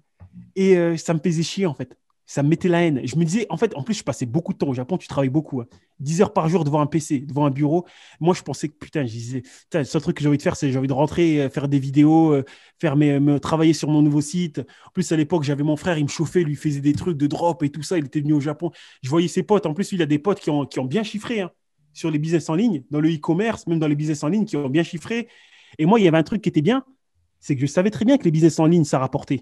Et euh, ça me faisait chier, en fait ça me mettait la haine. Je me disais, en fait, en plus, je passais beaucoup de temps au Japon, tu travailles beaucoup. 10 hein. heures par jour devant un PC, devant un bureau. Moi, je pensais que, putain, je disais, putain, le seul truc que j'ai envie de faire, c'est j'ai envie de rentrer, euh, faire des vidéos, euh, faire me travailler sur mon nouveau site. En plus, à l'époque, j'avais mon frère, il me chauffait, lui faisait des trucs de drop et tout ça. Il était venu au Japon. Je voyais ses potes. En plus, il y a des potes qui ont, bien chiffré hein, sur les business en ligne, dans le e-commerce, même dans les business en ligne, qui ont bien chiffré. Et moi, il y avait un truc qui était bien, c'est que je savais très bien que les business en ligne, ça rapportait.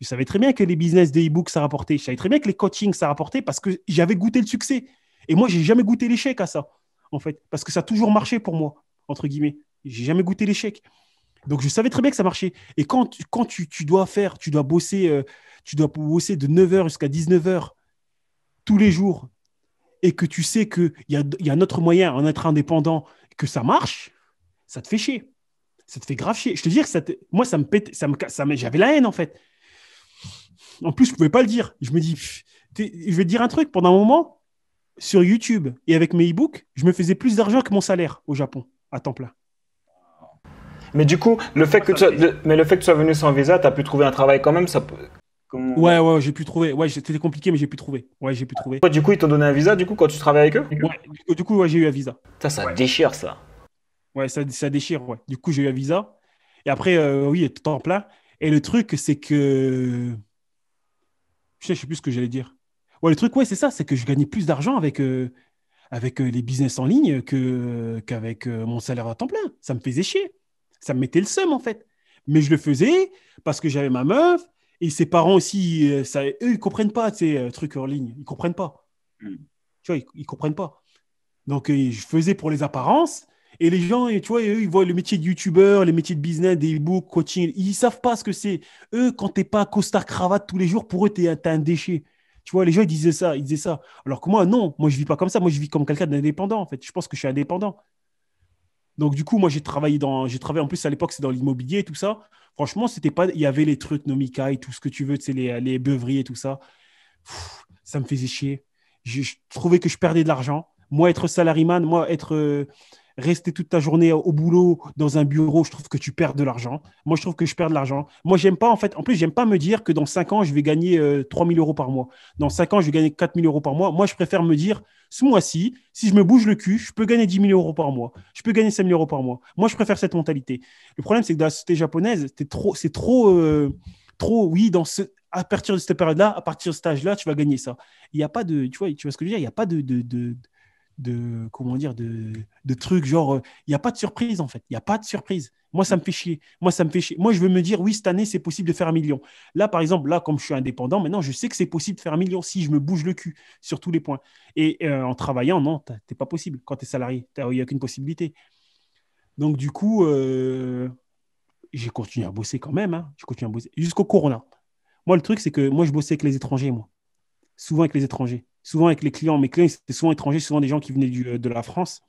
Je savais très bien que les business des e ça rapportait. Je savais très bien que les coachings, ça rapportait parce que j'avais goûté le succès. Et moi, j'ai jamais goûté l'échec à ça, en fait, parce que ça a toujours marché pour moi, entre guillemets. J'ai jamais goûté l'échec. Donc, je savais très bien que ça marchait. Et quand, tu, quand tu, dois faire, tu dois bosser, euh, tu dois bosser de 9h jusqu'à 19h tous les jours et que tu sais qu'il y a, un autre moyen en être indépendant, que ça marche, ça te fait chier. Ça te fait grave chier. Je te dis que ça moi, ça me pète, ça me, ça j'avais la haine en fait. En plus, je pouvais pas le dire. Je me dis, je vais te dire un truc. Pendant un moment, sur YouTube et avec mes e-books, je me faisais plus d'argent que mon salaire au Japon à temps plein. Mais du coup, le fait que ah, tu sois, mais le fait que tu sois venu sans visa, tu as pu trouver un travail quand même, ça peut... Ouais, ouais, j'ai pu trouver. Ouais, c'était compliqué, mais j'ai pu trouver. Ouais, j'ai pu trouver. du coup, ils t'ont donné un visa, du coup, quand tu travailles avec eux ouais, Du coup, ouais, j'ai eu un visa. Ça, ça déchire, ça. Ouais, ça, ça déchire, ouais. Du coup, j'ai eu un visa. Et après, euh, oui, à temps plein. Et le truc, c'est que je sais plus ce que j'allais dire. Ouais, le truc, ouais, c'est ça, c'est que je gagnais plus d'argent avec, euh, avec euh, les business en ligne que, euh, qu'avec mon salaire à temps plein. Ça me faisait chier. Ça me mettait le seum, en fait. Mais je le faisais parce que j'avais ma meuf et ses parents aussi, ça, eux, ils comprennent pas ces trucs en ligne. Ils ne comprennent pas. Hmm. Tu vois, ils, ne comprennent pas. Donc, je faisais pour les apparences et les gens, tu vois, eux, ils voient le métier de youtubeur, les métiers de business, des e-books, coaching. Ils savent pas ce que c'est. Eux, quand tu n'es pas costard-cravate tous les jours, pour eux, tu es, un déchet. Tu vois, les gens, ils disaient ça, ils disaient ça. Alors que moi, non, moi, je ne vis pas comme ça. Moi, je vis comme quelqu'un d'indépendant, en fait. Je pense que je suis indépendant. Donc, du coup, moi, j'ai travaillé dans. J'ai travaillé en plus à l'époque, c'est dans l'immobilier et tout ça. Franchement, c'était pas. Il y avait les trucs Nomika et tout ce que tu veux, tu sais, les, les et tout ça. ça me faisait chier. Je, trouvais que je perdais de l'argent. Moi, être salariman, moi, être. Euh, rester toute ta journée au boulot dans un bureau, je trouve que tu perds de l'argent. Moi, je trouve que je perds de l'argent. Moi, j'aime pas, en fait, en plus, j'aime pas me dire que dans 5 ans, je vais gagner 3000 euh, 3 euros par mois. Dans 5 ans, je vais gagner 4 000 euros par mois. Moi, je préfère me dire, ce mois-ci, si je me bouge le cul, je peux gagner 10 000 euros par mois. Je peux gagner 5 000 euros par mois. Moi, je préfère cette mentalité. Le problème, c'est que dans la société japonaise, c'est trop, c'est trop, euh, trop, oui, dans ce, à partir de cette période-là, à partir de cet âge-là, tu vas gagner ça. Il n'y a pas de, tu vois, tu vois ce que je veux dire, il n'y a pas de de comment dire de, de trucs genre euh, il n'y a pas de surprise en fait il n'y a pas de surprise moi ça me fait chier moi ça me fait moi je veux me dire oui cette année c'est possible de faire un million là par exemple là comme je suis indépendant maintenant je sais que c'est possible de faire un million si je me bouge le cul sur tous les points et euh, en travaillant non t'es pas possible quand tu es salarié il n'y a qu'une possibilité donc du coup euh, j'ai continué à bosser quand même hein. j'ai continué à bosser jusqu'au corona moi le truc c'est que moi je bossais avec les étrangers moi souvent avec les étrangers souvent avec les clients. Mes clients, c'était souvent étrangers, souvent des gens qui venaient euh, de la France.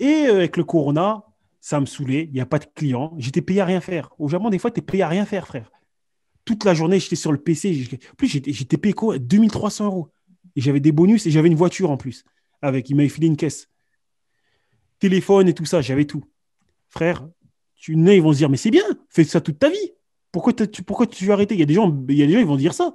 Et euh, avec le Corona, ça me saoulait. Il n'y a pas de clients. J'étais payé à rien faire. Au Japon, des fois, tu es payé à rien faire, frère. Toute la journée, j'étais sur le PC. En plus, j'étais payé quoi 2300 euros. Et j'avais des bonus et j'avais une voiture en plus. Avec, il m'avait filé une caisse. Téléphone et tout ça, j'avais tout. Frère, tu n'es ils vont se dire, mais c'est bien, fais ça toute ta vie. Pourquoi, tu, pourquoi tu veux arrêter Il y a des gens, il y a des gens, ils vont dire ça.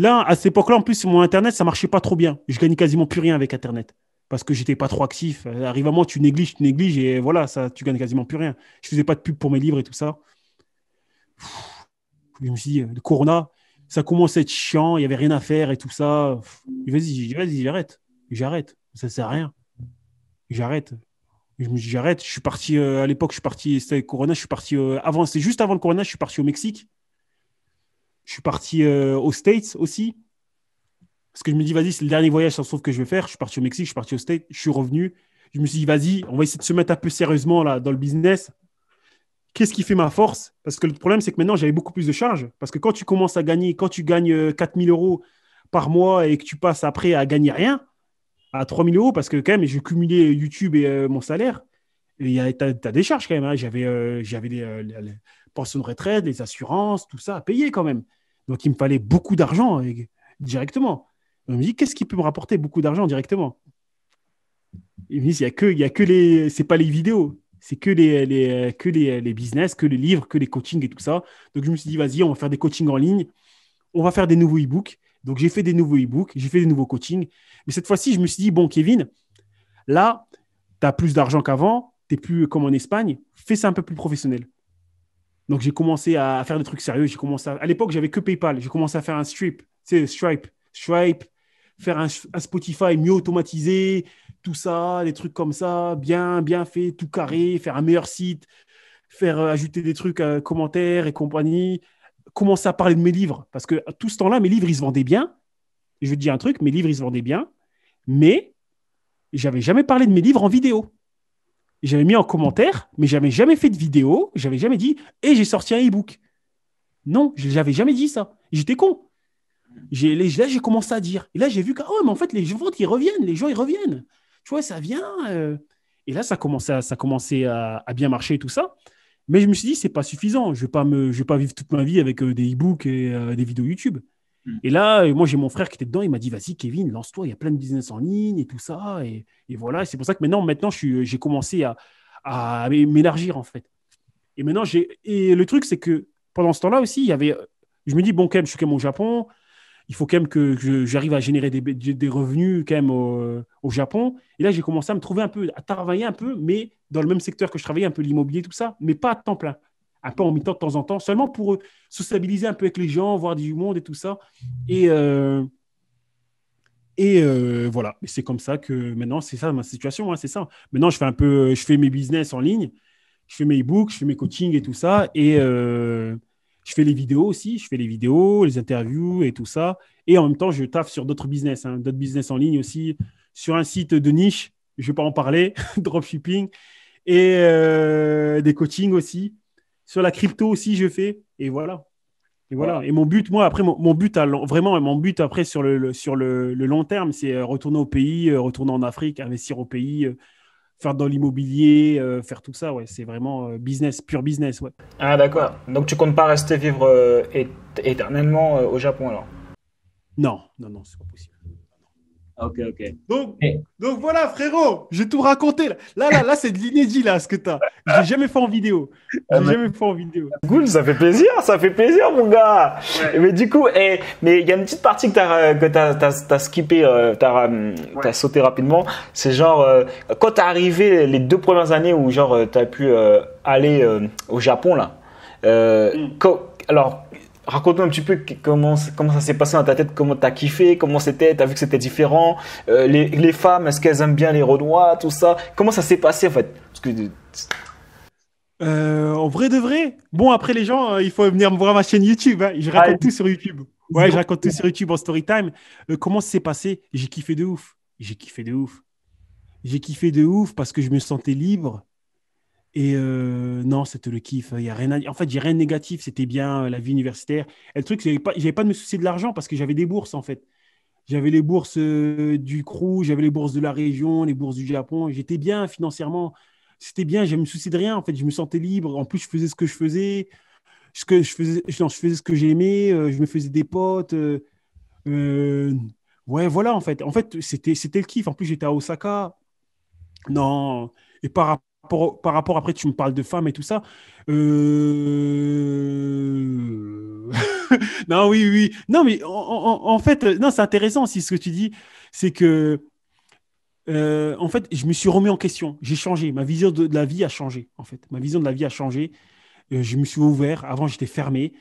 Là, à cette époque-là, en plus, mon Internet, ça marchait pas trop bien. Je gagnais quasiment plus rien avec Internet parce que j'étais pas trop actif. Euh, arrive à moi, tu négliges, tu négliges et voilà, ça, tu gagnes quasiment plus rien. Je faisais pas de pub pour mes livres et tout ça. je me suis dit, euh, le Corona, ça commençait à être chiant, il y avait rien à faire et tout ça. Vas-y, vas-y, j'arrête, j'arrête, ça sert à rien. J'arrête. Je me dis, j'arrête. Je suis parti euh, à l'époque, je suis parti, c'était Corona, je suis parti avant, c'est juste avant le Corona, je suis parti au Mexique. Je suis parti euh, aux States aussi. Parce que je me dis, vas-y, c'est le dernier voyage, ça se que je vais faire. Je suis parti au Mexique, je suis parti aux States, je suis revenu. Je me suis dit, vas-y, on va essayer de se mettre un peu sérieusement là, dans le business. Qu'est-ce qui fait ma force Parce que le problème, c'est que maintenant, j'avais beaucoup plus de charges. Parce que quand tu commences à gagner, quand tu gagnes 4000 euh, euros par mois et que tu passes après à gagner rien, à 3000 euros, parce que quand même, j'ai cumulé YouTube et euh, mon salaire, tu as, des charges quand même. Hein. J'avais des, pension de retraite, les assurances, tout ça à payer quand même. Donc, il me fallait beaucoup d'argent eh, directement. On me dit, qu'est-ce qui peut me rapporter beaucoup d'argent directement Ils me disent, il y a, que, il y a que les. C'est pas les vidéos, c'est que, les, que les, les, business, que les livres, que les coachings et tout ça. Donc, je me suis dit, vas-y, on va faire des coachings en ligne, on va faire des nouveaux e-books. Donc, j'ai fait des nouveaux e-books, j'ai fait des nouveaux coachings. Mais cette fois-ci, je me suis dit, bon, Kevin, là, tu as plus d'argent qu'avant, tu n'es plus comme en Espagne, fais ça un peu plus professionnel. Donc j'ai commencé à faire des trucs sérieux. J'ai commencé à, l'époque j'avais que PayPal. J'ai commencé à faire un strip, c'est Stripe, Stripe, faire un, Spotify mieux automatisé, tout ça, des trucs comme ça, bien bien fait, tout carré, faire un meilleur site, faire euh, ajouter des trucs euh, commentaires et compagnie. Commencer à parler de mes livres parce que tout ce temps-là mes livres ils se vendaient bien. Je dis un truc, mes livres ils se vendaient bien, mais j'avais jamais parlé de mes livres en vidéo j'avais mis en commentaire, mais j'avais jamais fait de vidéo, j'avais jamais dit, et eh, j'ai sorti un e-book. Non, je n'avais jamais dit ça. J'étais con. là, j'ai commencé à dire. Et là, j'ai vu que, oh, mais en fait, les gens, ils reviennent, les gens, ils reviennent. Tu vois, ça vient. Euh. Et là, ça commençait, à, ça commençait à, bien marcher et tout ça. Mais je me suis dit, ce n'est pas suffisant. Je ne vais, pas vais pas vivre toute ma vie avec euh, des e-books et euh, des vidéos YouTube. Hmm. Et là, euh, moi, j'ai mon frère qui était dedans. Il m'a dit, vas-y, Kevin, lance-toi. Il y a plein de business en ligne et tout ça. Et, voilà. C'est pour ça que maintenant, maintenant euh, j'ai commencé à, m'élargir, en fait. Et maintenant, j'ai. Et le truc, c'est que pendant ce temps-là aussi, il y avait. Je me dis, bon, quand même, je suis quand même au Japon. Il faut quand même que j'arrive à générer des, revenus quand même au, euh, au Japon. Et là, j'ai commencé à me trouver un peu, à travailler un peu, mais dans le même secteur que je travaillais, un peu l'immobilier, tout ça, mais pas à temps plein un peu en mi-temps de temps en temps, seulement pour sociabiliser un peu avec les gens, voir du monde et tout ça. Et, euh, et euh, voilà, c'est comme ça que maintenant, c'est ça ma situation, hein, c'est ça. Maintenant, je fais un peu, je fais mes business en ligne, je fais mes e-books, je fais mes coachings et tout ça. Et euh, je fais les vidéos aussi, je fais les vidéos, les interviews et tout ça. Et en même temps, je taffe sur d'autres business, hein, d'autres business en ligne aussi, sur un site de niche, je ne vais pas en parler, dropshipping, et des coachings aussi. Sur la crypto aussi, je fais. Et voilà. Et voilà. Et mon but, moi, après, mon, but, à vraiment, mon but après sur le, sur le, long terme, c'est euh, retourner au pays, euh, retourner en Afrique, investir au pays, euh, faire dans l'immobilier, faire tout ça. Ouais, c'est vraiment business, pur business. Ouais. Ah, d'accord. Donc, tu comptes pas rester vivre éternellement au Japon alors Non, non, non, c'est pas possible. Ah, ok, ok. Donc, donc voilà, frérot, j'ai tout raconté. Là, là, là, c'est de l'inédit, là, ce que t'as. J'ai jamais fait en vidéo. J'ai ah, jamais fait en vidéo. Cool, ça fait plaisir, ça fait plaisir, mon gars. Mais du coup, eh, mais il y a une petite partie que t'as, euh, que t'as, t'as, t'as skippé, euh, t'as, euh, sauté rapidement. C'est genre, quand t'es arrivé les deux premières années où, genre, t'as pu aller au Japon, là, mm. alors, raconte-nous un petit peu comment, ça s'est passé dans ta tête, comment t'as kiffé, comment c'était, t'as vu que c'était différent, euh, les, femmes, est-ce qu'elles aiment bien les Renois, tout ça, comment ça s'est passé en fait Parce que... Euh, en vrai de vrai, bon après les gens, euh, il faut venir me voir ma chaîne YouTube, hein. je raconte tout sur YouTube. Ouais, je raconte tout sur YouTube en story time. comment ça s'est passé J'ai kiffé de ouf, j'ai kiffé de ouf, j'ai kiffé de ouf parce que je me sentais libre et euh, non, c'était le kiff. Il y rien En fait, j'ai rien de négatif. C'était bien euh, la vie universitaire. Et le truc, c'est pas, j'avais pas de me soucier de l'argent parce que j'avais des bourses en fait. J'avais les bourses euh, du CRU, j'avais les bourses de la région, les bourses du Japon. J'étais bien financièrement. C'était bien. Je me souciais de rien en fait. Je me sentais libre. En plus, je faisais ce que je faisais. Ce que je faisais, je faisais ce que j'aimais. je me faisais des potes. ouais, voilà en fait. En fait, c'était, c'était le kiff. En plus, j'étais à Osaka. Non. Et par rapport par rapport, après, tu me parles de femmes et tout ça. Euh, non, oui, oui. Non, mais en, fait, euh, non, c'est intéressant aussi ce que tu dis. C'est que, euh, en fait, je me suis remis en question. J'ai changé. Ma vision de, la vie a changé, en fait. Ma vision de la vie a changé. je me suis ouvert. Avant, j'étais fermé.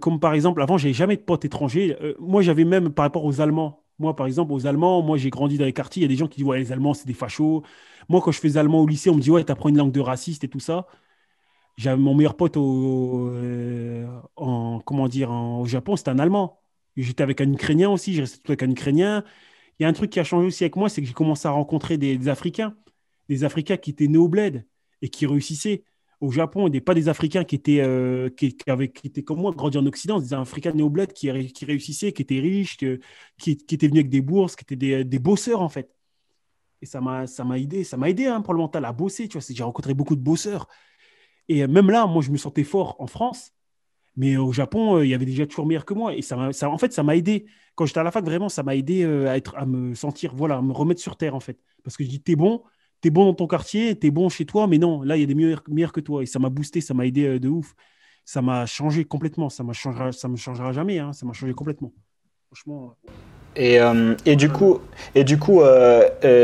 comme par exemple, avant, j'avais jamais de potes étrangers. moi, j'avais même, par rapport aux Allemands, moi, par exemple, aux Allemands, moi, j'ai grandi dans les quartiers, il y a des gens qui disent, ouais, les Allemands, c'est des fachos. Moi, quand je faisais allemand au lycée, on me dit, ouais, t'apprends une langue de raciste et tout ça. J'avais mon meilleur pote au, euh, en, comment dire, en, au Japon, c'était un Allemand. J'étais avec un Ukrainien aussi, je resté tout avec un Ukrainien. Il y a un truc qui a changé aussi avec moi, c'est que j'ai commencé à rencontrer des, Africains, des Africains qui étaient nés et qui réussissaient au Japon, il avait pas des Africains qui étaient, euh, qui, qui, avaient, qui comme moi, grandis en Occident, des Africains néo-bled qui, réussissaient, qui étaient riches, qui, étaient venus avec des bourses, qui étaient des, euh, des bosseurs en fait. Et ça m'a aidé, ça m'a aidé hein, pour le mental à bosser, tu vois, j'ai rencontré beaucoup de bosseurs. Et euh, même là, moi, je me sentais fort en France, mais au Japon, il y avait déjà toujours meilleur que moi. Et ça, en fait, ça m'a aidé. Quand j'étais à la fac, vraiment, ça m'a aidé à, être, à me sentir, voilà, me remettre sur terre en fait. Parce que je dis, t'es bon, t'es bon dans ton quartier, t'es bon chez toi, mais non, là, il y a des meilleurs, que toi. Et ça m'a boosté, ça m'a aidé euh, de ouf. Ça m'a changé complètement. Ça ne changera, ça me changera jamais. Hein. Ça m'a changé complètement. Franchement. Euh, et, euh, et, du coup, et du coup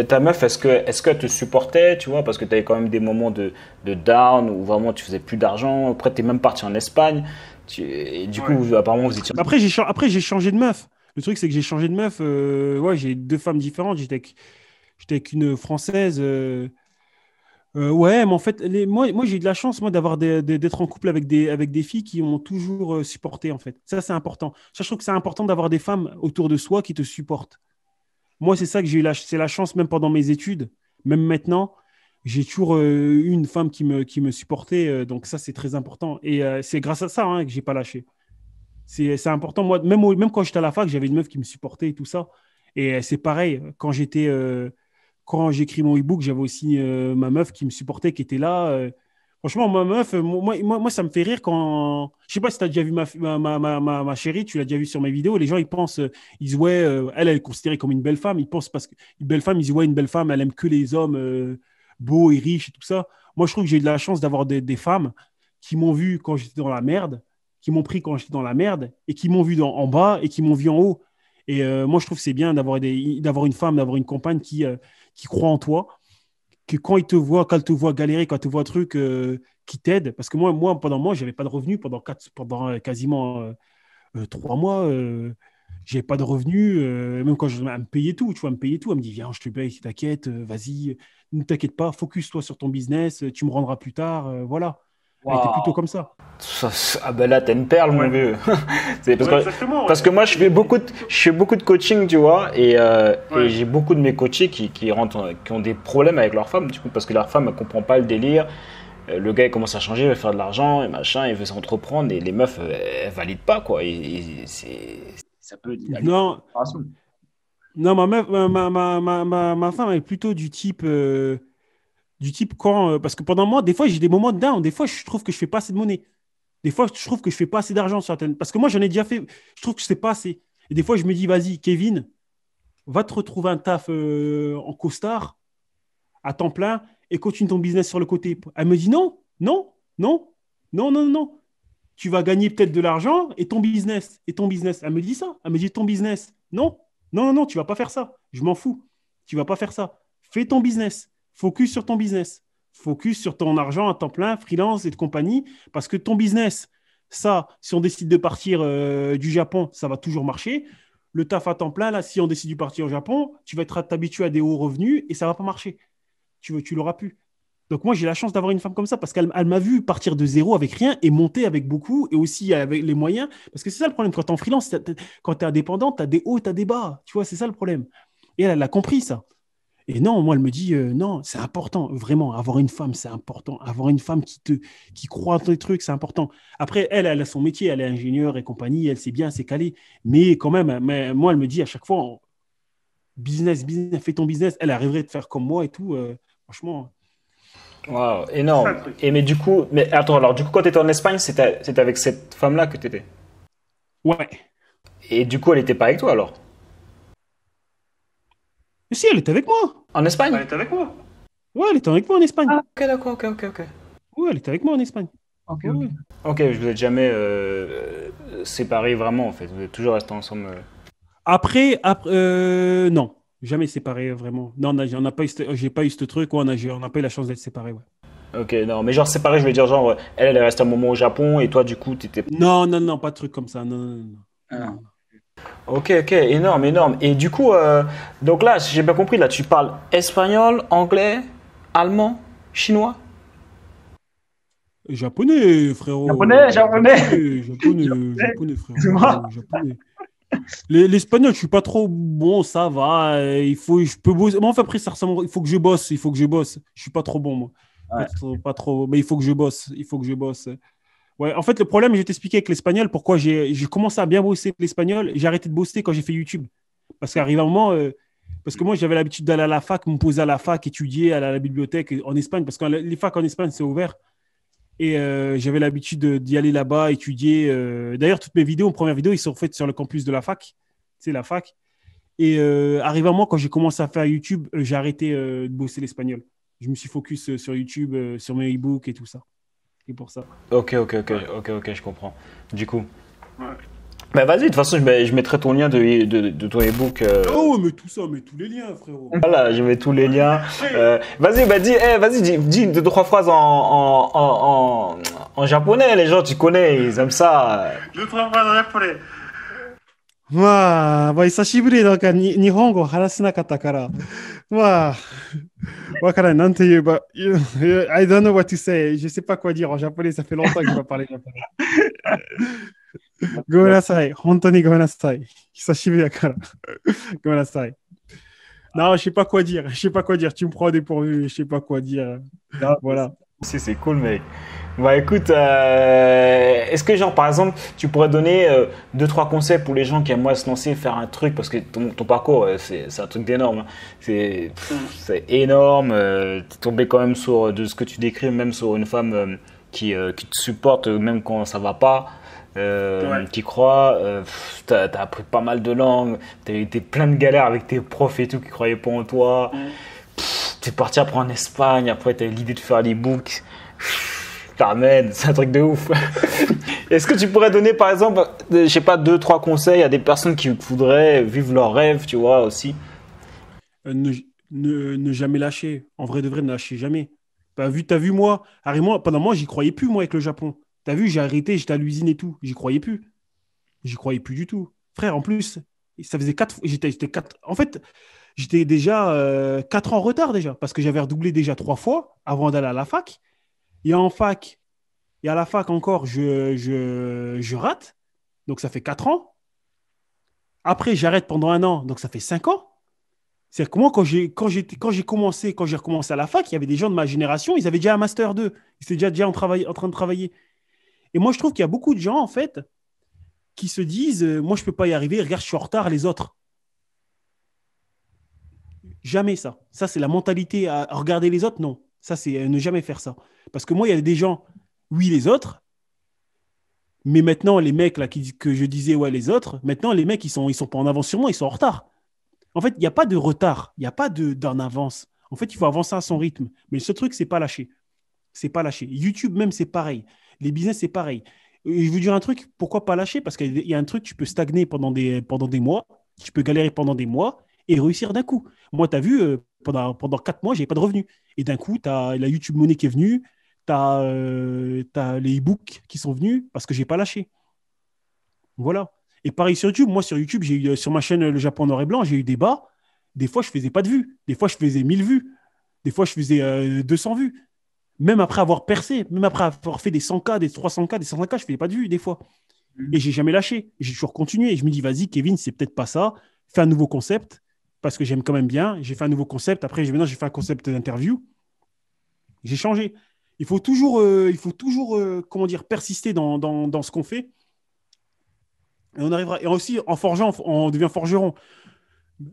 ta meuf, est-ce que, est-ce qu'elle te supportait, tu vois, parce que tu avais quand même des moments de, de down où vraiment tu faisais plus d'argent. Après, tu es même parti en Espagne. Tu, et du coup, apparemment, vous étiez. Après, j'ai, après, j'ai changé de meuf. Le truc, c'est que j'ai changé de meuf. ouais, j'ai deux femmes différentes. J'étais avec J'étais avec une Française. Euh, euh, ouais, mais en fait, moi, moi j'ai eu de la chance moi d'être en couple avec des, avec des filles qui m'ont toujours euh, supporté, en fait. Ça, c'est important. Ça, je trouve que c'est important d'avoir des femmes autour de soi qui te supportent. Moi, c'est ça que j'ai eu la, c'est la chance, même pendant mes études, même maintenant, j'ai toujours eu une femme qui me, qui me supportait. donc, ça, c'est très important. Et c'est grâce à ça hein, que que n'ai pas lâché. C'est important. Moi, même, quand j'étais à la fac, j'avais une meuf qui me supportait et tout ça. Et c'est pareil, quand j'étais quand j'écris mon e-book, j'avais aussi euh, ma meuf qui me supportait, qui était là. Euh. Franchement, ma meuf, euh, moi, moi, moi, ça me fait rire quand. Je sais pas si tu as déjà vu ma, ma, ma, ma chérie, tu l'as déjà vu sur mes vidéos. Les gens, ils pensent, ils ouais, elle, elle est considérée comme une belle femme. Ils pensent parce qu'une belle femme, ils disent, ouais, une belle femme, elle aime que les hommes beaux et riches et tout ça. Moi, je trouve que j'ai eu de la chance d'avoir des, des, femmes qui m'ont vu quand j'étais dans la merde, qui m'ont pris quand j'étais dans la merde, et qui m'ont vu dans, en bas et qui m'ont vu en haut. Et moi, je trouve que c'est bien d'avoir une femme, d'avoir une compagne qui, qui croit en toi, que quand il te voit, quand ils te voient galérer, quand il te voient truc, euh, qui t'aide Parce que moi, moi pendant moi, j'avais pas de revenus pendant, quatre, pendant euh, quasiment euh, trois mois j'avais pas de revenus, même quand je me payais tout, tu vois, me payer tout, elle me dit viens, je te paye, t'inquiète, vas-y, ne t'inquiète pas, focus-toi sur ton business, tu me rendras plus tard, voilà. Il était plutôt comme ça. ça ah ben là, t'es une perle, mon vieux. c'est parce, que, moi, je fais beaucoup de, je fais beaucoup de coaching, tu vois, et, euh, j'ai beaucoup de mes coachés qui, qui, rentrent, qui ont des problèmes avec leur femme, du coup, parce que leur femme, elle comprend pas le délire. Euh, le gars, il commence à changer, il veut faire de l'argent, et machin, il veut s'entreprendre, et les meufs, euh, elles, valident pas, quoi. Et, c'est, ça peut. Non. Non, ma, ma, ma, ma, ma, femme est plutôt du type du type quand. Euh, parce que pendant moi, des fois, j'ai des moments de down. Des fois, je trouve que je fais pas assez de monnaie. Des fois, je trouve que je fais pas assez d'argent. sur certaines. Parce que moi, j'en ai déjà fait. Je trouve que je sais pas assez. Et des fois, je me dis, vas-y, Kevin, va te retrouver un taf euh, en costard à temps plein et continue ton business sur le côté. Elle me dit non, non, non, non, non, non. Tu vas gagner peut-être de l'argent et ton business, et ton business. Elle me dit ça. Elle me dit ton business. Non, non, non, non, tu vas pas faire ça. Je m'en fous. Tu vas pas faire ça. Fais ton business. Focus sur ton business. Focus sur ton argent à temps plein, freelance et de compagnie, parce que ton business, ça, si on décide de partir euh, du Japon, ça va toujours marcher. Le taf à temps plein, là, si on décide de partir au Japon, tu vas être habitué à des hauts revenus et ça va pas marcher. Tu, tu l'auras plus. Donc moi, j'ai la chance d'avoir une femme comme ça parce qu'elle m'a vu partir de zéro avec rien et monter avec beaucoup et aussi avec les moyens. Parce que c'est ça le problème. Quand tu es en freelance, quand tu es indépendant, tu as des hauts, tu as des bas. Tu vois, c'est ça le problème. Et elle, elle a compris ça. Et non, moi, elle me dit, euh, non, c'est important, vraiment, avoir une femme, c'est important. Avoir une femme qui te qui croit en tes trucs, c'est important. Après, elle, elle a son métier, elle est ingénieure et compagnie, elle sait bien, c'est calé. Mais quand même, mais moi, elle me dit à chaque fois, business, business, fais ton business. Elle arriverait de faire comme moi et tout. Euh, franchement. Waouh, énorme. Et mais du coup, mais attends, alors du coup, quand tu étais en Espagne, c'était avec cette femme-là que tu étais Ouais. Et du coup, elle n'était pas avec toi alors mais si, elle était avec moi. En Espagne Elle était avec moi. Ouais, elle était avec moi en Espagne. Ah, ok, d'accord, ok, ok, ok. Ouais, elle était avec moi en Espagne. Ok, Ok, vous n'êtes jamais euh, séparés vraiment en fait. Vous êtes toujours restés ensemble. Euh. Après, après euh, non, jamais séparés vraiment. Non, on pas j'ai pas eu ce truc où on n'a a pas eu la chance d'être séparés. Ouais. Ok, non, mais genre séparé je veux dire genre elle, elle est restée un moment au Japon et toi du coup t'étais. Non, non, non, pas de truc comme ça. Non, non, Ah. non. Ok, ok, énorme, énorme. Et du coup, euh, donc là, si j'ai bien compris, là, tu parles espagnol, anglais, allemand, chinois Japonais, frérot. Japonais, japonais. Japonais, japonais, frérot. L'espagnol, je suis pas trop bon, ça va. Euh, il faut, je peux bosser. après, ça ressemble. Il faut que je bosse. Il faut que je bosse. Je suis pas trop bon, moi. Pas trop. Mais il faut que je bosse. Il faut que je bosse en fait, le problème, je vais t'expliquer avec l'espagnol pourquoi j'ai commencé à bien bosser l'espagnol. J'ai arrêté de bosser quand j'ai fait YouTube. Parce qu'arrivé un moment, euh, parce que moi, j'avais l'habitude d'aller à la fac, me poser à la fac, étudier à la, à la bibliothèque en Espagne, parce que les facs en Espagne, c'est ouvert. Et euh, j'avais l'habitude d'y aller là-bas, étudier. Euh, d'ailleurs, toutes mes vidéos, mes premières vidéos, ils sont faites sur le campus de la fac. C'est la fac. Et arrivé un moment, quand j'ai commencé à faire YouTube, j'ai arrêté de bosser l'espagnol. Je me suis focus sur YouTube, sur mes e-books et tout ça pour ça. Ok, ok, ok, ok, ok, je comprends. Du coup. Bah vas-y, de toute façon, je mettrai ton lien de, ton ebook. book euh. ah Oh, mais tout ça, mais tous les liens, frérot. Voilà, je mets tous les liens. Euh, vas-y, bah dis, eh, vas-y, dis, deux, trois phrases en, en, japonais, les gens, tu connais, ils aiment ça. Deux, trois phrases en japonais. まあ、まあ、久しぶりだからに日本語話せなかったから、まあ、わからない。なんて言えば、I don't know what to say. Je sais pas quoi dire en japonais. Ça fait longtemps que je pas parler japonais. ごめんなさい。本当にごめんなさい。久しぶりだから。ごめんなさい。Non, je sais pas quoi dire. Je sais pas quoi dire. Tu me prends au dépourvu. Je sais pas quoi dire. Non, voilà c'est cool, mec. Bah écoute, euh, est-ce que genre par exemple, tu pourrais donner euh, deux trois conseils pour les gens qui moi se lancer, faire un truc parce que ton, parcours euh, c'est un truc d'énorme, hein. c'est énorme. tu es tombé quand même sur de ce que tu décris, même sur une femme qui, qui te supporte même quand ça va pas. qui croit, tu as appris pas mal de langues, as eu plein de galères avec tes profs et tout qui croyaient pas en toi. T'es parti après en Espagne, après tu as l'idée de faire des books. T'amènes, c'est un truc de ouf. Est-ce que tu pourrais donner par exemple, euh, je sais pas, deux, trois conseils à des personnes qui voudraient vivre leur rêve, tu vois, aussi euh, ne, jamais lâcher. En vrai de vrai, ne lâcher jamais. T'as vu, t'as vu moi, moi, pendant moi, j'y croyais plus, moi, avec le Japon. T'as vu, j'ai arrêté, j'étais à l'usine et tout. J'y croyais plus. J'y croyais plus du tout. Frère, en plus, ça faisait quatre. J'étais, quatre. En fait, j'étais déjà euh, quatre 4 ans en retard déjà, parce que j'avais redoublé déjà trois fois avant d'aller à la fac. Et en fac, et à la fac encore, je, je, je rate. Donc ça fait quatre ans. Après, j'arrête pendant un an, donc ça fait cinq ans. C'est-à-dire que moi, quand j'ai, quand, j'ai, quand j'ai commencé, quand j'ai recommencé à la fac, il y avait des gens de ma génération, ils avaient déjà un Master 2. Ils étaient déjà, en, en train de travailler. Et moi, je trouve qu'il y a beaucoup de gens, en fait, qui se disent euh, Moi, je ne peux pas y arriver, regarde, je suis en retard, les autres. Jamais ça. Ça, c'est la mentalité à regarder les autres. Non, ça, c'est euh, ne jamais faire ça. Parce que moi, il y a des gens, oui, les autres. Mais maintenant, les mecs là, qui, que je disais, ouais, les autres, maintenant, les mecs, ils sont, ils sont pas en avance sur moi, ils sont en retard. En fait, il n'y a pas de retard, il n'y a pas d'en avance. En fait, il faut avancer à son rythme. Mais ce truc, c'est pas lâché. C'est pas lâcher. YouTube, même, c'est pareil. Les business, c'est pareil. Euh, je vous dire un truc, pourquoi pas lâcher Parce qu'il y a un truc, tu peux stagner pendant des, pendant des mois, tu peux galérer pendant des mois, et réussir d'un coup. Moi, tu as vu, euh, pendant, pendant quatre mois, j'avais pas de revenus. Et d'un coup, tu as la YouTube Money qui est venue, tu as, euh, les ebooks qui sont venus parce que j'ai pas lâché. Voilà. Et pareil sur YouTube, moi sur YouTube, j'ai eu euh, sur ma chaîne Le Japon Noir et Blanc, j'ai eu des bas. Des fois, je faisais pas de vues. Des fois, je faisais 1000 vues. Des fois, je faisais 200 vues. Même après avoir percé, même après avoir fait des 100K, des 300K, des 500K, je faisais pas de vues des fois. Mmh. Et j'ai jamais lâché. J'ai toujours continué. je me dis, vas-y, Kevin, c'est peut-être pas ça. Fais un nouveau concept parce que j'aime quand même bien. J'ai fait un nouveau concept. Après, maintenant, j'ai fait un concept d'interview. J'ai changé. Il faut toujours, euh, il faut toujours euh, comment dire, persister dans, ce qu'on fait. Et on arrivera. Et aussi, en forgeant, on devient forgeron.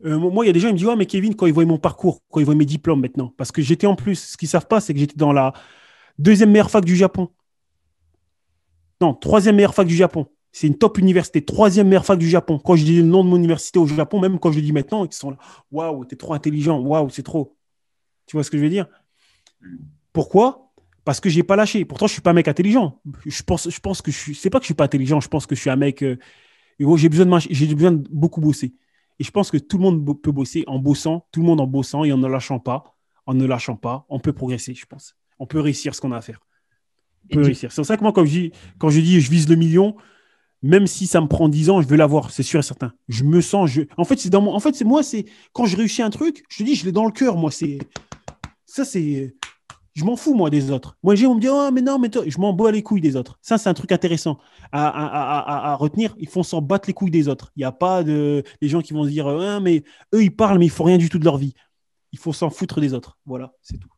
Euh, moi, il y a des gens qui me disent oh, mais Kevin, quand ils voient mon parcours, quand ils voient mes diplômes maintenant, parce que j'étais en plus, ce qu'ils ne savent pas, c'est que j'étais dans la deuxième meilleure fac du Japon. Non, troisième meilleure fac du Japon. C'est une top université, troisième meilleure fac du Japon. Quand je dis le nom de mon université au Japon, même quand je le dis maintenant, ils sont là. Waouh, t'es trop intelligent. Waouh, c'est trop. Tu vois ce que je veux dire Pourquoi Parce que je n'ai pas lâché. Pourtant, je ne suis pas un mec intelligent. Je pense, je pense que je suis. C'est pas que je suis pas intelligent. Je pense que je suis un mec. Euh, j'ai besoin de besoin de beaucoup bosser. Et je pense que tout le monde peut bosser en bossant, tout le monde en bossant et en ne lâchant pas, en ne lâchant pas, on peut progresser, je pense. On peut réussir ce qu'on a à faire. On peut réussir. C'est pour ça que moi, quand je dis, quand je dis, je vise le million, même si ça me prend dix ans, je veux l'avoir, c'est sûr et certain. Je me sens, je... en fait, c'est dans mon, en fait, c'est moi, c'est quand je réussis un truc, je te dis, je l'ai dans le cœur, moi, c'est ça, c'est, je m'en fous moi des autres. Moi, j'ai, on me dit, oh, mais non, mais toi, je m'en bats les couilles des autres. Ça, c'est un truc intéressant à, retenir. Ils font s'en battre les couilles des autres. Il n'y a pas de, gens qui vont se dire, ah, mais eux, ils parlent, mais ils font rien du tout de leur vie. Il faut s'en foutre des autres. Voilà, c'est tout.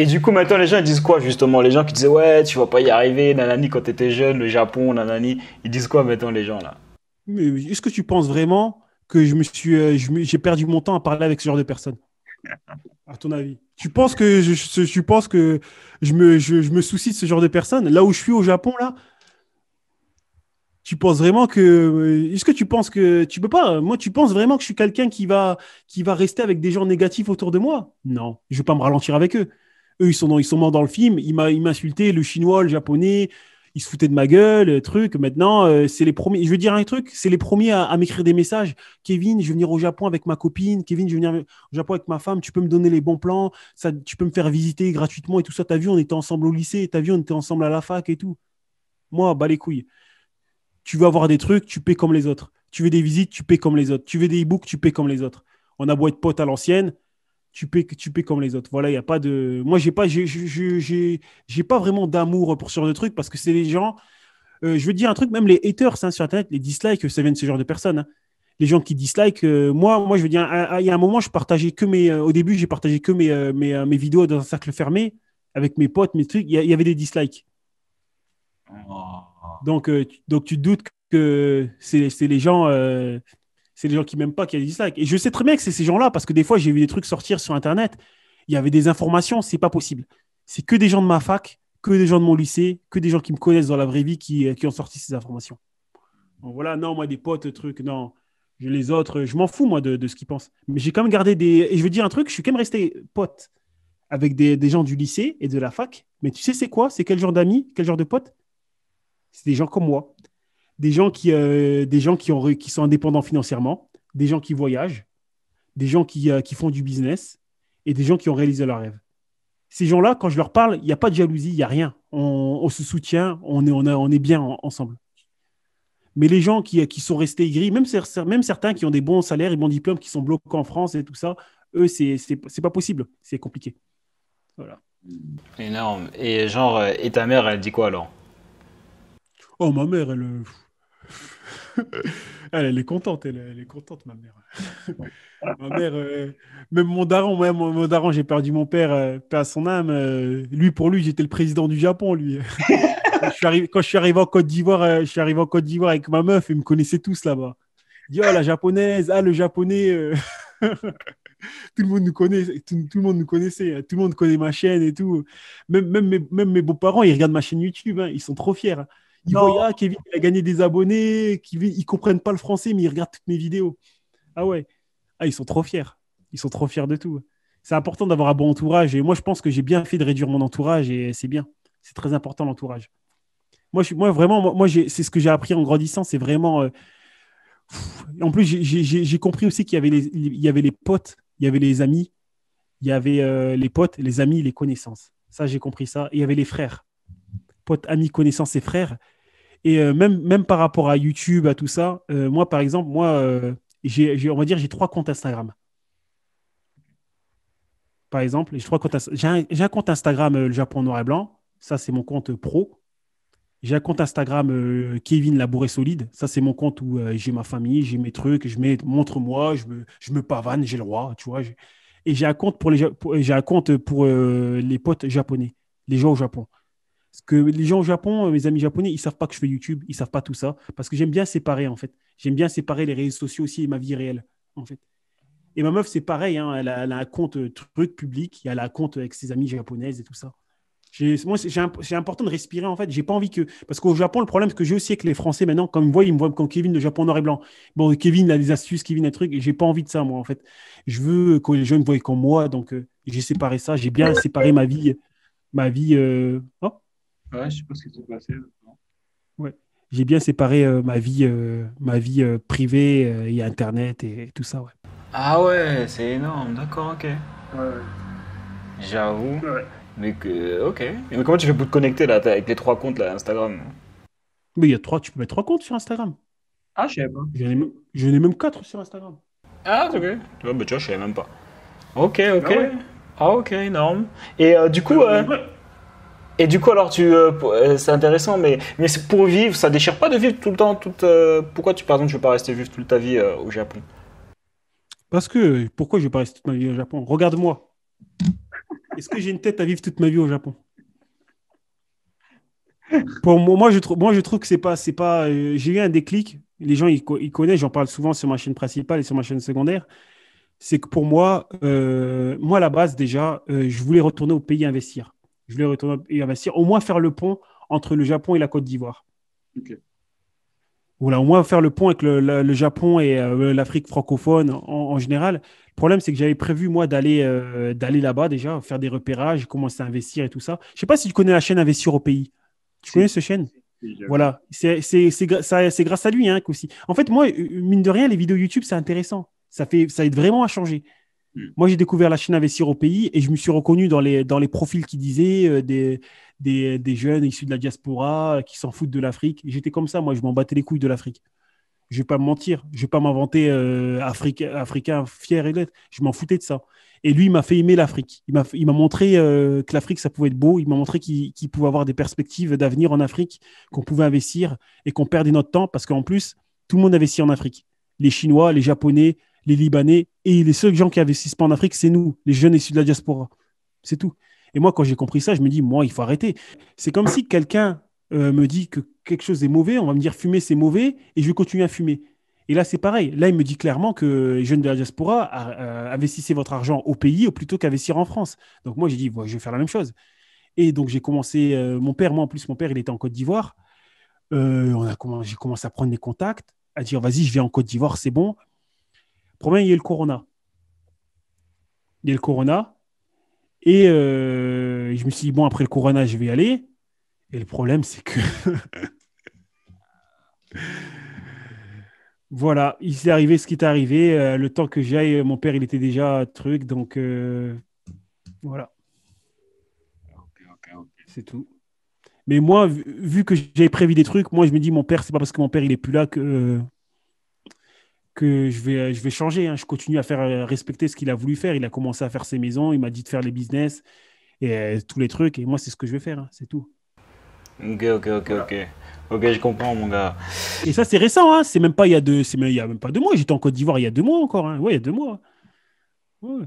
Et du coup, maintenant, les gens, disent quoi, justement Les gens qui disaient, ouais, tu vas pas y arriver, nanani, quand tu étais jeune, le Japon, nanani. Ils disent quoi, maintenant, les gens, là Mais est-ce que tu penses vraiment que je me suis, euh, j'ai perdu mon temps à parler avec ce genre de personnes À ton avis Tu penses que je, que je me, me soucie de ce genre de personnes Là où je suis au Japon, là tu penses vraiment que euh, est-ce que tu penses que tu peux pas moi tu penses vraiment que je suis quelqu'un qui va qui va rester avec des gens négatifs autour de moi non je vais pas me ralentir avec eux eux, ils sont, ils sont morts dans le film. Ils m'insultaient, le chinois, le japonais. Ils se foutaient de ma gueule, euh, truc. Maintenant, euh, c'est les premiers. Je veux dire un truc, c'est les premiers à, m'écrire des messages. Kevin, je vais venir au Japon avec ma copine. Kevin, je vais venir au Japon avec ma femme. Tu peux me donner les bons plans. Ça, tu peux me faire visiter gratuitement et tout ça. T'as vu, on était ensemble au lycée. T'as vu, on était ensemble à la fac et tout. Moi, bah les couilles. Tu veux avoir des trucs, tu paies comme les autres. Tu veux des visites, tu paies comme les autres. Tu veux des e-books, tu paies comme les autres. On a beau être potes à l'ancienne, tu paies, tu comme les autres. Voilà, il y a pas de. Moi, j'ai pas, j'ai, pas vraiment d'amour pour ce genre de truc parce que c'est les gens. Euh, je veux dire un truc, même les haters hein, sur Internet, les dislikes, ça vient de ce genre de personnes. Hein. Les gens qui dislikent, euh, moi, moi, je veux dire, il y a un moment, je partageais que mes. Euh, au début, j'ai partagé que mes, mes, mes, vidéos dans un cercle fermé avec mes potes, mes trucs. Il y, avait des dislikes. Oh. Donc, donc tu doutes que c'est, les gens c'est des gens qui m'aiment pas qui a des dislikes. Et je sais très bien que c'est ces gens-là, parce que des fois, j'ai vu des trucs sortir sur Internet. Il y avait des informations, c'est pas possible. C'est que des gens de ma fac, que des gens de mon lycée, que des gens qui me connaissent dans la vraie vie qui, euh, ont sorti ces informations. voilà, non, moi, des potes, trucs, non. les autres, je m'en fous, moi, de, ce qu'ils pensent. Mais j'ai quand même gardé des. Et je veux dire un truc, je suis quand même resté pote avec des, des gens du lycée et de la fac. Mais tu sais, c'est quoi C'est quel genre d'amis Quel genre de potes C'est des gens comme moi des gens qui, euh, des gens qui, sont indépendants financièrement, des gens qui voyagent, des gens qui, euh, qui font du business et des gens qui ont réalisé leur rêve. Ces gens-là, quand je leur parle, il n'y a pas de jalousie, il n'y a rien. On, se soutient, on est, on, on est bien ensemble. Mais les gens qui, qui sont restés gris, même, même certains qui ont des bons salaires et bons diplômes, qui sont bloqués en France et tout ça, eux, c'est pas possible, c'est compliqué. Voilà. Énorme. Et genre, euh, et ta mère, elle dit quoi alors Oh, ma mère, elle. elle, est contente, elle, est contente, ma mère. ma mère, euh, même mon daron, même mon, daron, j'ai perdu mon père, euh, son âme. Euh, lui, pour lui, j'étais le président du Japon, lui. quand, je suis arrivé, quand je suis arrivé en Côte d'Ivoire, je suis arrivé en Côte d'Ivoire avec ma meuf, ils me connaissaient tous là-bas. Dit, oh, la japonaise, ah, le japonais. tout le monde nous connaît, tout, le monde nous connaissait, tout le monde connaît ma chaîne et tout. Même, même, mes, beaux-parents, ils regardent ma chaîne YouTube, hein, ils sont trop fiers. Il ah, Kevin, a gagné des abonnés, ils comprennent pas le français, mais ils regardent toutes mes vidéos. Ah ouais. Ah, ils sont trop fiers. Ils sont trop fiers de tout. C'est important d'avoir un bon entourage. Et moi, je pense que j'ai bien fait de réduire mon entourage et c'est bien. C'est très important l'entourage. Moi, je, moi, vraiment, moi, c'est ce que j'ai appris en grandissant. C'est vraiment. Euh, en plus, j'ai compris aussi qu'il y, avait les, potes, il y avait les amis, il y avait euh, les potes, les amis, les connaissances. Ça, j'ai compris ça. Et il y avait les frères potes, amis, connaissances et frères. Et euh, même, même par rapport à YouTube, à tout ça, euh, moi, par exemple, moi, euh, j'ai, on va dire, j'ai trois comptes Instagram. Par exemple, j'ai, trois comptes, j'ai, un, un compte Instagram Le Japon Noir et Blanc. Ça, c'est mon compte pro. J'ai un compte Instagram Kevin Labouré Solide. Ça, c'est mon compte où j'ai ma famille, j'ai mes trucs, je mets montre-moi, je me, je me pavane, j'ai le roi, tu vois. Et j'ai un compte pour les, j'ai un compte pour les potes japonais, les gens au Japon. Parce que les gens au Japon, euh, mes amis japonais, ils savent pas que je fais YouTube, ils savent pas tout ça. Parce que j'aime bien séparer, en fait. J'aime bien séparer les réseaux sociaux aussi et ma vie réelle, en fait. Et ma meuf, c'est pareil, hein. elle, a, un compte euh, truc public, elle a un compte avec ses amis japonaises et tout ça. Moi, c'est important de respirer, en fait. J'ai pas envie que. Parce qu'au Japon, le problème c'est que j'ai aussi que les Français maintenant, quand ils me voient, ils me voient comme Kevin de Japon noir et blanc. Bon, Kevin a des astuces, Kevin a des trucs, j'ai pas envie de ça, moi, en fait. Je veux que les jeunes me voient comme moi, donc euh, j'ai séparé ça, j'ai bien séparé ma vie. Ma vie. Ouais, je sais pas ce qui s'est passé. Ouais. J'ai bien séparé euh, ma vie, euh, ma vie euh, privée et Internet et, tout ça. Ouais. Ah ouais, c'est énorme, d'accord, ok. Ouais. J'avoue. Mais que, ok. Mais comment tu fais pour te connecter là, avec les trois comptes là, Instagram Mais il y a trois, tu peux mettre trois comptes sur Instagram. Ah, je sais pas. J'en ai, même quatre sur Instagram. Ah, ok. bah, tu vois, je sais même pas. Ok, ok. Ah, ah ok, énorme. Et du coup. Et du coup, alors, tu, euh, euh, c'est intéressant, mais, mais pour vivre, ça déchire pas de vivre tout le temps. Toute, euh, pourquoi tu, par je tu veux pas rester vivre toute ta vie au Japon Parce que pourquoi je veux pas rester toute ma vie au Japon Regarde-moi. Est-ce que j'ai une tête à vivre toute ma vie au Japon Pour moi, moi, je trouve, je trouve que c'est pas, c'est pas. j'ai eu un déclic. Les gens, ils, connaissent. J'en parle souvent sur ma chaîne principale et sur ma chaîne secondaire. C'est que pour moi, moi à la base déjà, je voulais retourner au pays investir je voulais retourner et investir, au moins faire le pont entre le Japon et la Côte d'Ivoire. Voilà, au moins faire le pont avec le, Japon et euh, l'Afrique francophone en, général. Le problème, c'est que j'avais prévu, moi, euh, d'aller là-bas déjà, faire des repérages, commencer à investir et tout ça. Je ne sais pas si tu connais la chaîne Investir au pays. Tu connais cette chaîne Voilà, c'est grâce à lui hein, aussi. En fait, moi, euh, mine de rien, les vidéos YouTube, c'est intéressant. Ça, fait, ça aide vraiment à changer. Hmm. Moi, j'ai découvert la Chine investir au pays et je me suis reconnu dans les, dans les profils qui disaient euh, des, des, des, jeunes issus de la diaspora euh, qui s'en foutent de l'Afrique. J'étais comme ça, moi, je m'en battais les couilles de l'Afrique. Je ne vais pas me mentir, je ne vais pas m'inventer euh, africain fier et lettre. Je m'en foutais de ça. Et lui, il m'a fait aimer l'Afrique. Il m'a montré que l'Afrique, ça pouvait être beau. Il m'a montré qu'il pouvait avoir des perspectives d'avenir en Afrique, qu'on pouvait investir et qu'on perdait notre temps parce qu'en plus, tout le monde investit en Afrique. Les Chinois, les Japonais, les Libanais et les seuls gens qui investissent pas en Afrique, c'est nous, les jeunes issus de la diaspora. C'est tout. Et moi, quand j'ai compris ça, je me dis, moi, il faut arrêter. C'est comme si quelqu'un euh, me dit que quelque chose est mauvais, on va me dire fumer, c'est mauvais, et je vais continuer à fumer. Et là, c'est pareil. Là, il me dit clairement que les jeunes de la diaspora, euh, investissez votre argent au pays plutôt qu'investir en France. Donc moi, j'ai dit, je vais faire la même chose. Et donc, j'ai commencé, euh, mon père, moi en plus, mon père, il était en Côte d'Ivoire. Euh, j'ai commencé à prendre des contacts, à dire, vas-y, je vais en Côte d'Ivoire, c'est bon. Problème il y a le Corona. Il y a le Corona. Et euh, je me suis dit, bon, après le Corona, je vais y aller. Et le problème, c'est que. voilà, il s'est arrivé ce qui est arrivé. Euh, le temps que j'aille, mon père, il était déjà truc. Donc, euh, voilà. C'est tout. Mais moi, vu, que j'avais prévu des trucs, moi, je me dis, mon père, c'est pas parce que mon père, il est plus là que que je vais, je vais changer. Hein. Je continue à faire euh, respecter ce qu'il a voulu faire. Il a commencé à faire ses maisons, il m'a dit de faire les business et euh, tous les trucs. Et moi, c'est ce que je vais faire, hein. c'est tout. Ok, ok, ok, ok. Ok, je comprends, mon gars. Et ça, c'est récent, hein. c'est même pas il y a deux, c'est même, il y a même pas deux mois. J'étais en Côte d'Ivoire il y a deux mois encore. Hein. Ouais, il y a deux mois. Ouais.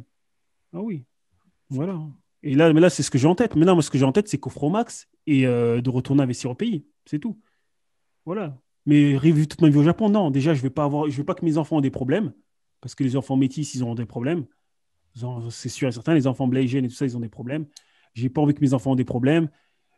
Ah oui. Voilà. Et là, mais là, c'est ce que j'ai en tête. Maintenant, moi, ce que j'ai en tête, c'est qu'au max et euh, de retourner investir au pays. C'est tout. Voilà mais vivre toute ma vie au Japon, non. Déjà, je ne pas je veux pas que mes enfants aient des problèmes, parce que les enfants métis, ils ont des problèmes. C'est sûr et certain, les enfants blaigènes et tout ça, ils ont des problèmes. Je n'ai pas envie que mes enfants aient des problèmes.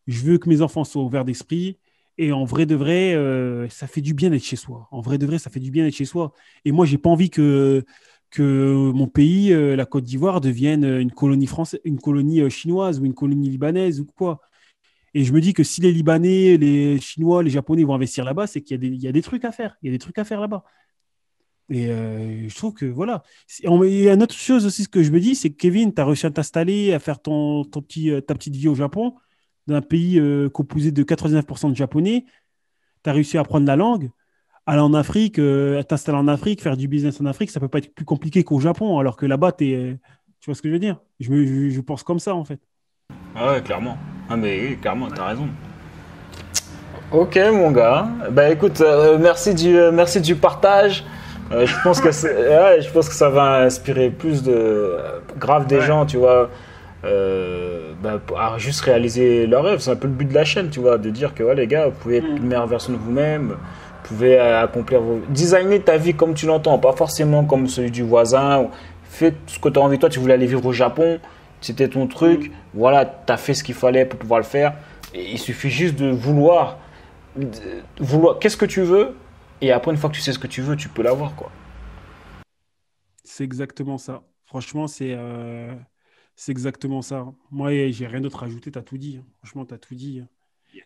Je veux que mes enfants soient ouverts d'esprit. Et en vrai de vrai, euh, ça fait du bien d'être chez soi. En vrai de vrai, ça fait du bien d'être chez soi. Et moi, j'ai pas envie que, que mon pays, euh, la Côte d'Ivoire, devienne euh, une colonie, française, une colonie chinoise ou une colonie libanaise ou quoi. Et je me dis que si les Libanais, les Chinois, les Japonais vont investir là-bas, c'est qu'il y, a des trucs à faire. Il y a des trucs à faire là-bas. Et euh, je trouve que voilà. Il y a une autre chose aussi, ce que je me dis, c'est que Kevin, tu as réussi à t'installer, à faire ton, petit, euh, ta petite vie au Japon, dans un pays euh, composé de 99% de Japonais. Tu as réussi à apprendre la langue. Aller en Afrique, euh, t'installer en Afrique, faire du business en Afrique, ça peut pas être plus compliqué qu'au Japon, alors que là-bas, tu vois ce que je veux dire je, je pense comme ça, en fait. Ah ouais, clairement. Ah mais oui, clairement, t'as raison. Ok mon gars. Bah écoute, euh, merci du euh, merci du partage. Euh, je pense que je pense que ça va inspirer plus de grave des gens, tu vois. Bah, à juste réaliser leur rêve, c'est un peu le but de la chaîne, tu vois, de dire que ouais, les gars, vous pouvez être mm. une meilleure version de vous-même, vous pouvez accomplir vos. Designer ta vie comme tu l'entends, pas forcément comme celui du voisin. Fais ce que tu as envie, toi, tu voulais aller vivre au Japon, c'était ton truc, mm. voilà, tu as fait ce qu'il fallait pour pouvoir le faire. il suffit juste de vouloir. vouloir Qu'est-ce que tu veux Et après, une fois que tu sais ce que tu veux, tu peux l'avoir. quoi. C'est exactement ça. Franchement, c'est euh, exactement ça. Moi, j'ai rien d'autre à ajouter. t'as tout dit. Hein. Franchement, t'as tout dit. Hein.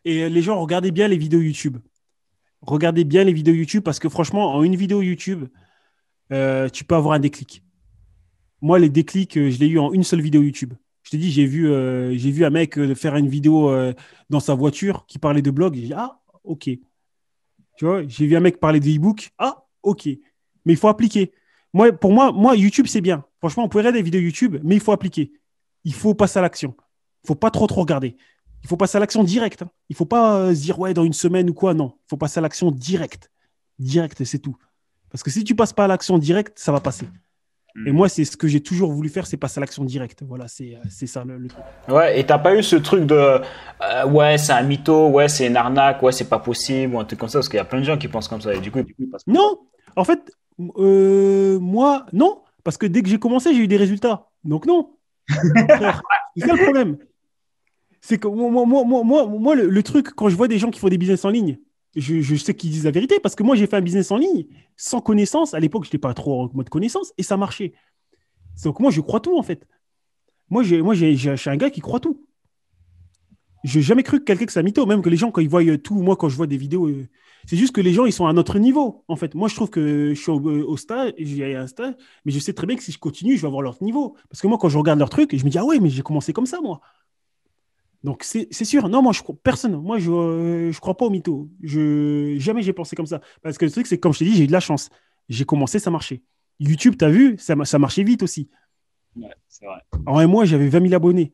Et euh, les gens, regardez bien les vidéos YouTube. Regardez bien les vidéos YouTube parce que franchement, en une vidéo YouTube, euh, tu peux avoir un déclic moi, les déclics, euh, je l'ai eu en une seule vidéo YouTube. Je t'ai dit, j'ai vu, euh, vu un mec euh, faire une vidéo dans sa voiture qui parlait de blog. J'ai dit, ah, ok. Tu vois, j'ai vu un mec parler de e-book. Ah, ok. Mais il faut appliquer. Moi, pour moi, moi YouTube, c'est bien. Franchement, on pourrait regarder des vidéos YouTube, mais il faut appliquer. Il faut passer à l'action. Il ne faut pas trop, trop regarder. Il faut passer à l'action directe. Hein. Il ne faut pas se dire, ouais, dans une semaine ou quoi. Non, il faut passer à l'action directe. Directe, c'est tout. Parce que si tu passes pas à l'action directe, ça va passer. Mm. Et moi, c'est ce que j'ai toujours voulu faire, c'est passer à l'action directe. Voilà, c'est euh, ça le, truc. Ouais, et t'as pas eu ce truc de euh, ouais, c'est un mytho, ouais, c'est une arnaque, ouais, c'est pas possible, ou un truc comme ça, parce qu'il y a plein de gens qui pensent comme ça. Et du coup, Non, en fait, euh, moi, non, parce que dès que j'ai commencé, j'ai eu des résultats. Donc, non. c'est ça le problème. C'est que moi, moi, moi, moi, le truc, quand je vois des gens qui font des business en ligne, je, sais qu'ils disent la vérité parce que moi, j'ai fait un business en ligne sans connaissance. À l'époque, je n'étais pas trop en mode connaissance et ça marchait. Donc, moi, je crois tout en fait. Moi, je, moi, suis un gars qui croit tout. Je n'ai jamais cru que quelqu'un que ça mytho, même que les gens, quand ils voient euh, tout, moi, quand je vois des vidéos, euh, c'est juste que les gens, ils sont à un autre niveau. En fait, moi, je trouve que je suis au, stade, euh, stage, j'ai un stade, mais je sais très bien que si je continue, je vais avoir leur niveau. Parce que moi, quand je regarde leurs trucs, je me dis, ah ouais, mais j'ai commencé comme ça, moi. Donc, c'est sûr. Non, moi, je, personne. Moi, je ne euh, crois pas au mytho. Je, jamais j'ai pensé comme ça. Parce que le truc, c'est comme je t'ai dit, j'ai eu de la chance. J'ai commencé, ça marchait. YouTube, tu as vu, ça, ça marchait vite aussi. Ouais, c'est vrai. En un mois, j'avais 20 000 abonnés.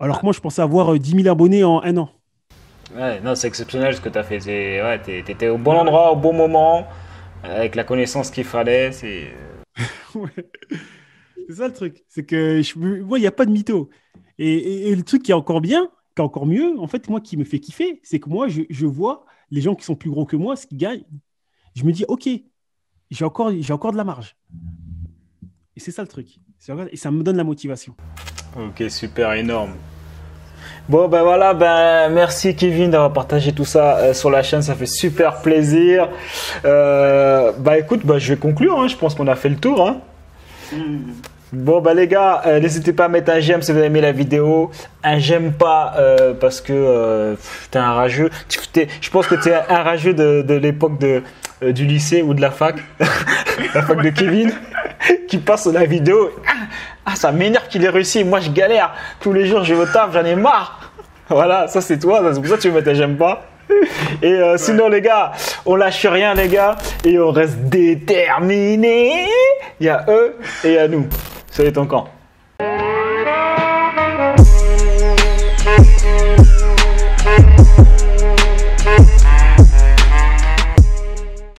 Alors que moi, je pensais avoir 10 euh, 000 abonnés en un an. Ouais, non, c'est exceptionnel ce que tu as fait. Tu étais au bon endroit, au bon moment, avec la connaissance qu'il fallait. C'est euh. ça le truc. C'est que moi, il n'y a pas de mytho. Et, le truc qui est encore bien, qui est encore mieux, en fait, moi, qui me fait kiffer, c'est que moi, je, vois les gens qui sont plus gros que moi, ce qui gagne. Je me dis, OK, j'ai encore, encore de la marge. Et c'est ça le truc. Et ça me donne la motivation. Ok, super, énorme. Bon, ben voilà, ben merci Kevin d'avoir partagé tout ça euh, sur la chaîne, ça fait super plaisir. bah écoute, ben, je vais conclure, hein. je pense qu'on a fait le tour. Hein. Mmh. Bon bah les gars, euh, n'hésitez pas à mettre un j'aime si vous avez aimé la vidéo, un j'aime pas euh, parce que euh, t'es un rageux. je pense que t'es un rageux de, l'époque du lycée ou de la fac, la fac de Kevin, qui passe la vidéo. Ah, ah, ça m'énerve qu'il ait réussi, moi je galère, tous les jours je vais au j'en ai marre. Voilà, ça c'est toi, c'est pour ça que tu veux mettre un j'aime pas. Et sinon, les gars, on lâche rien, les gars, et on reste déterminés. Il y a eux et il y a nous. Salut ton camp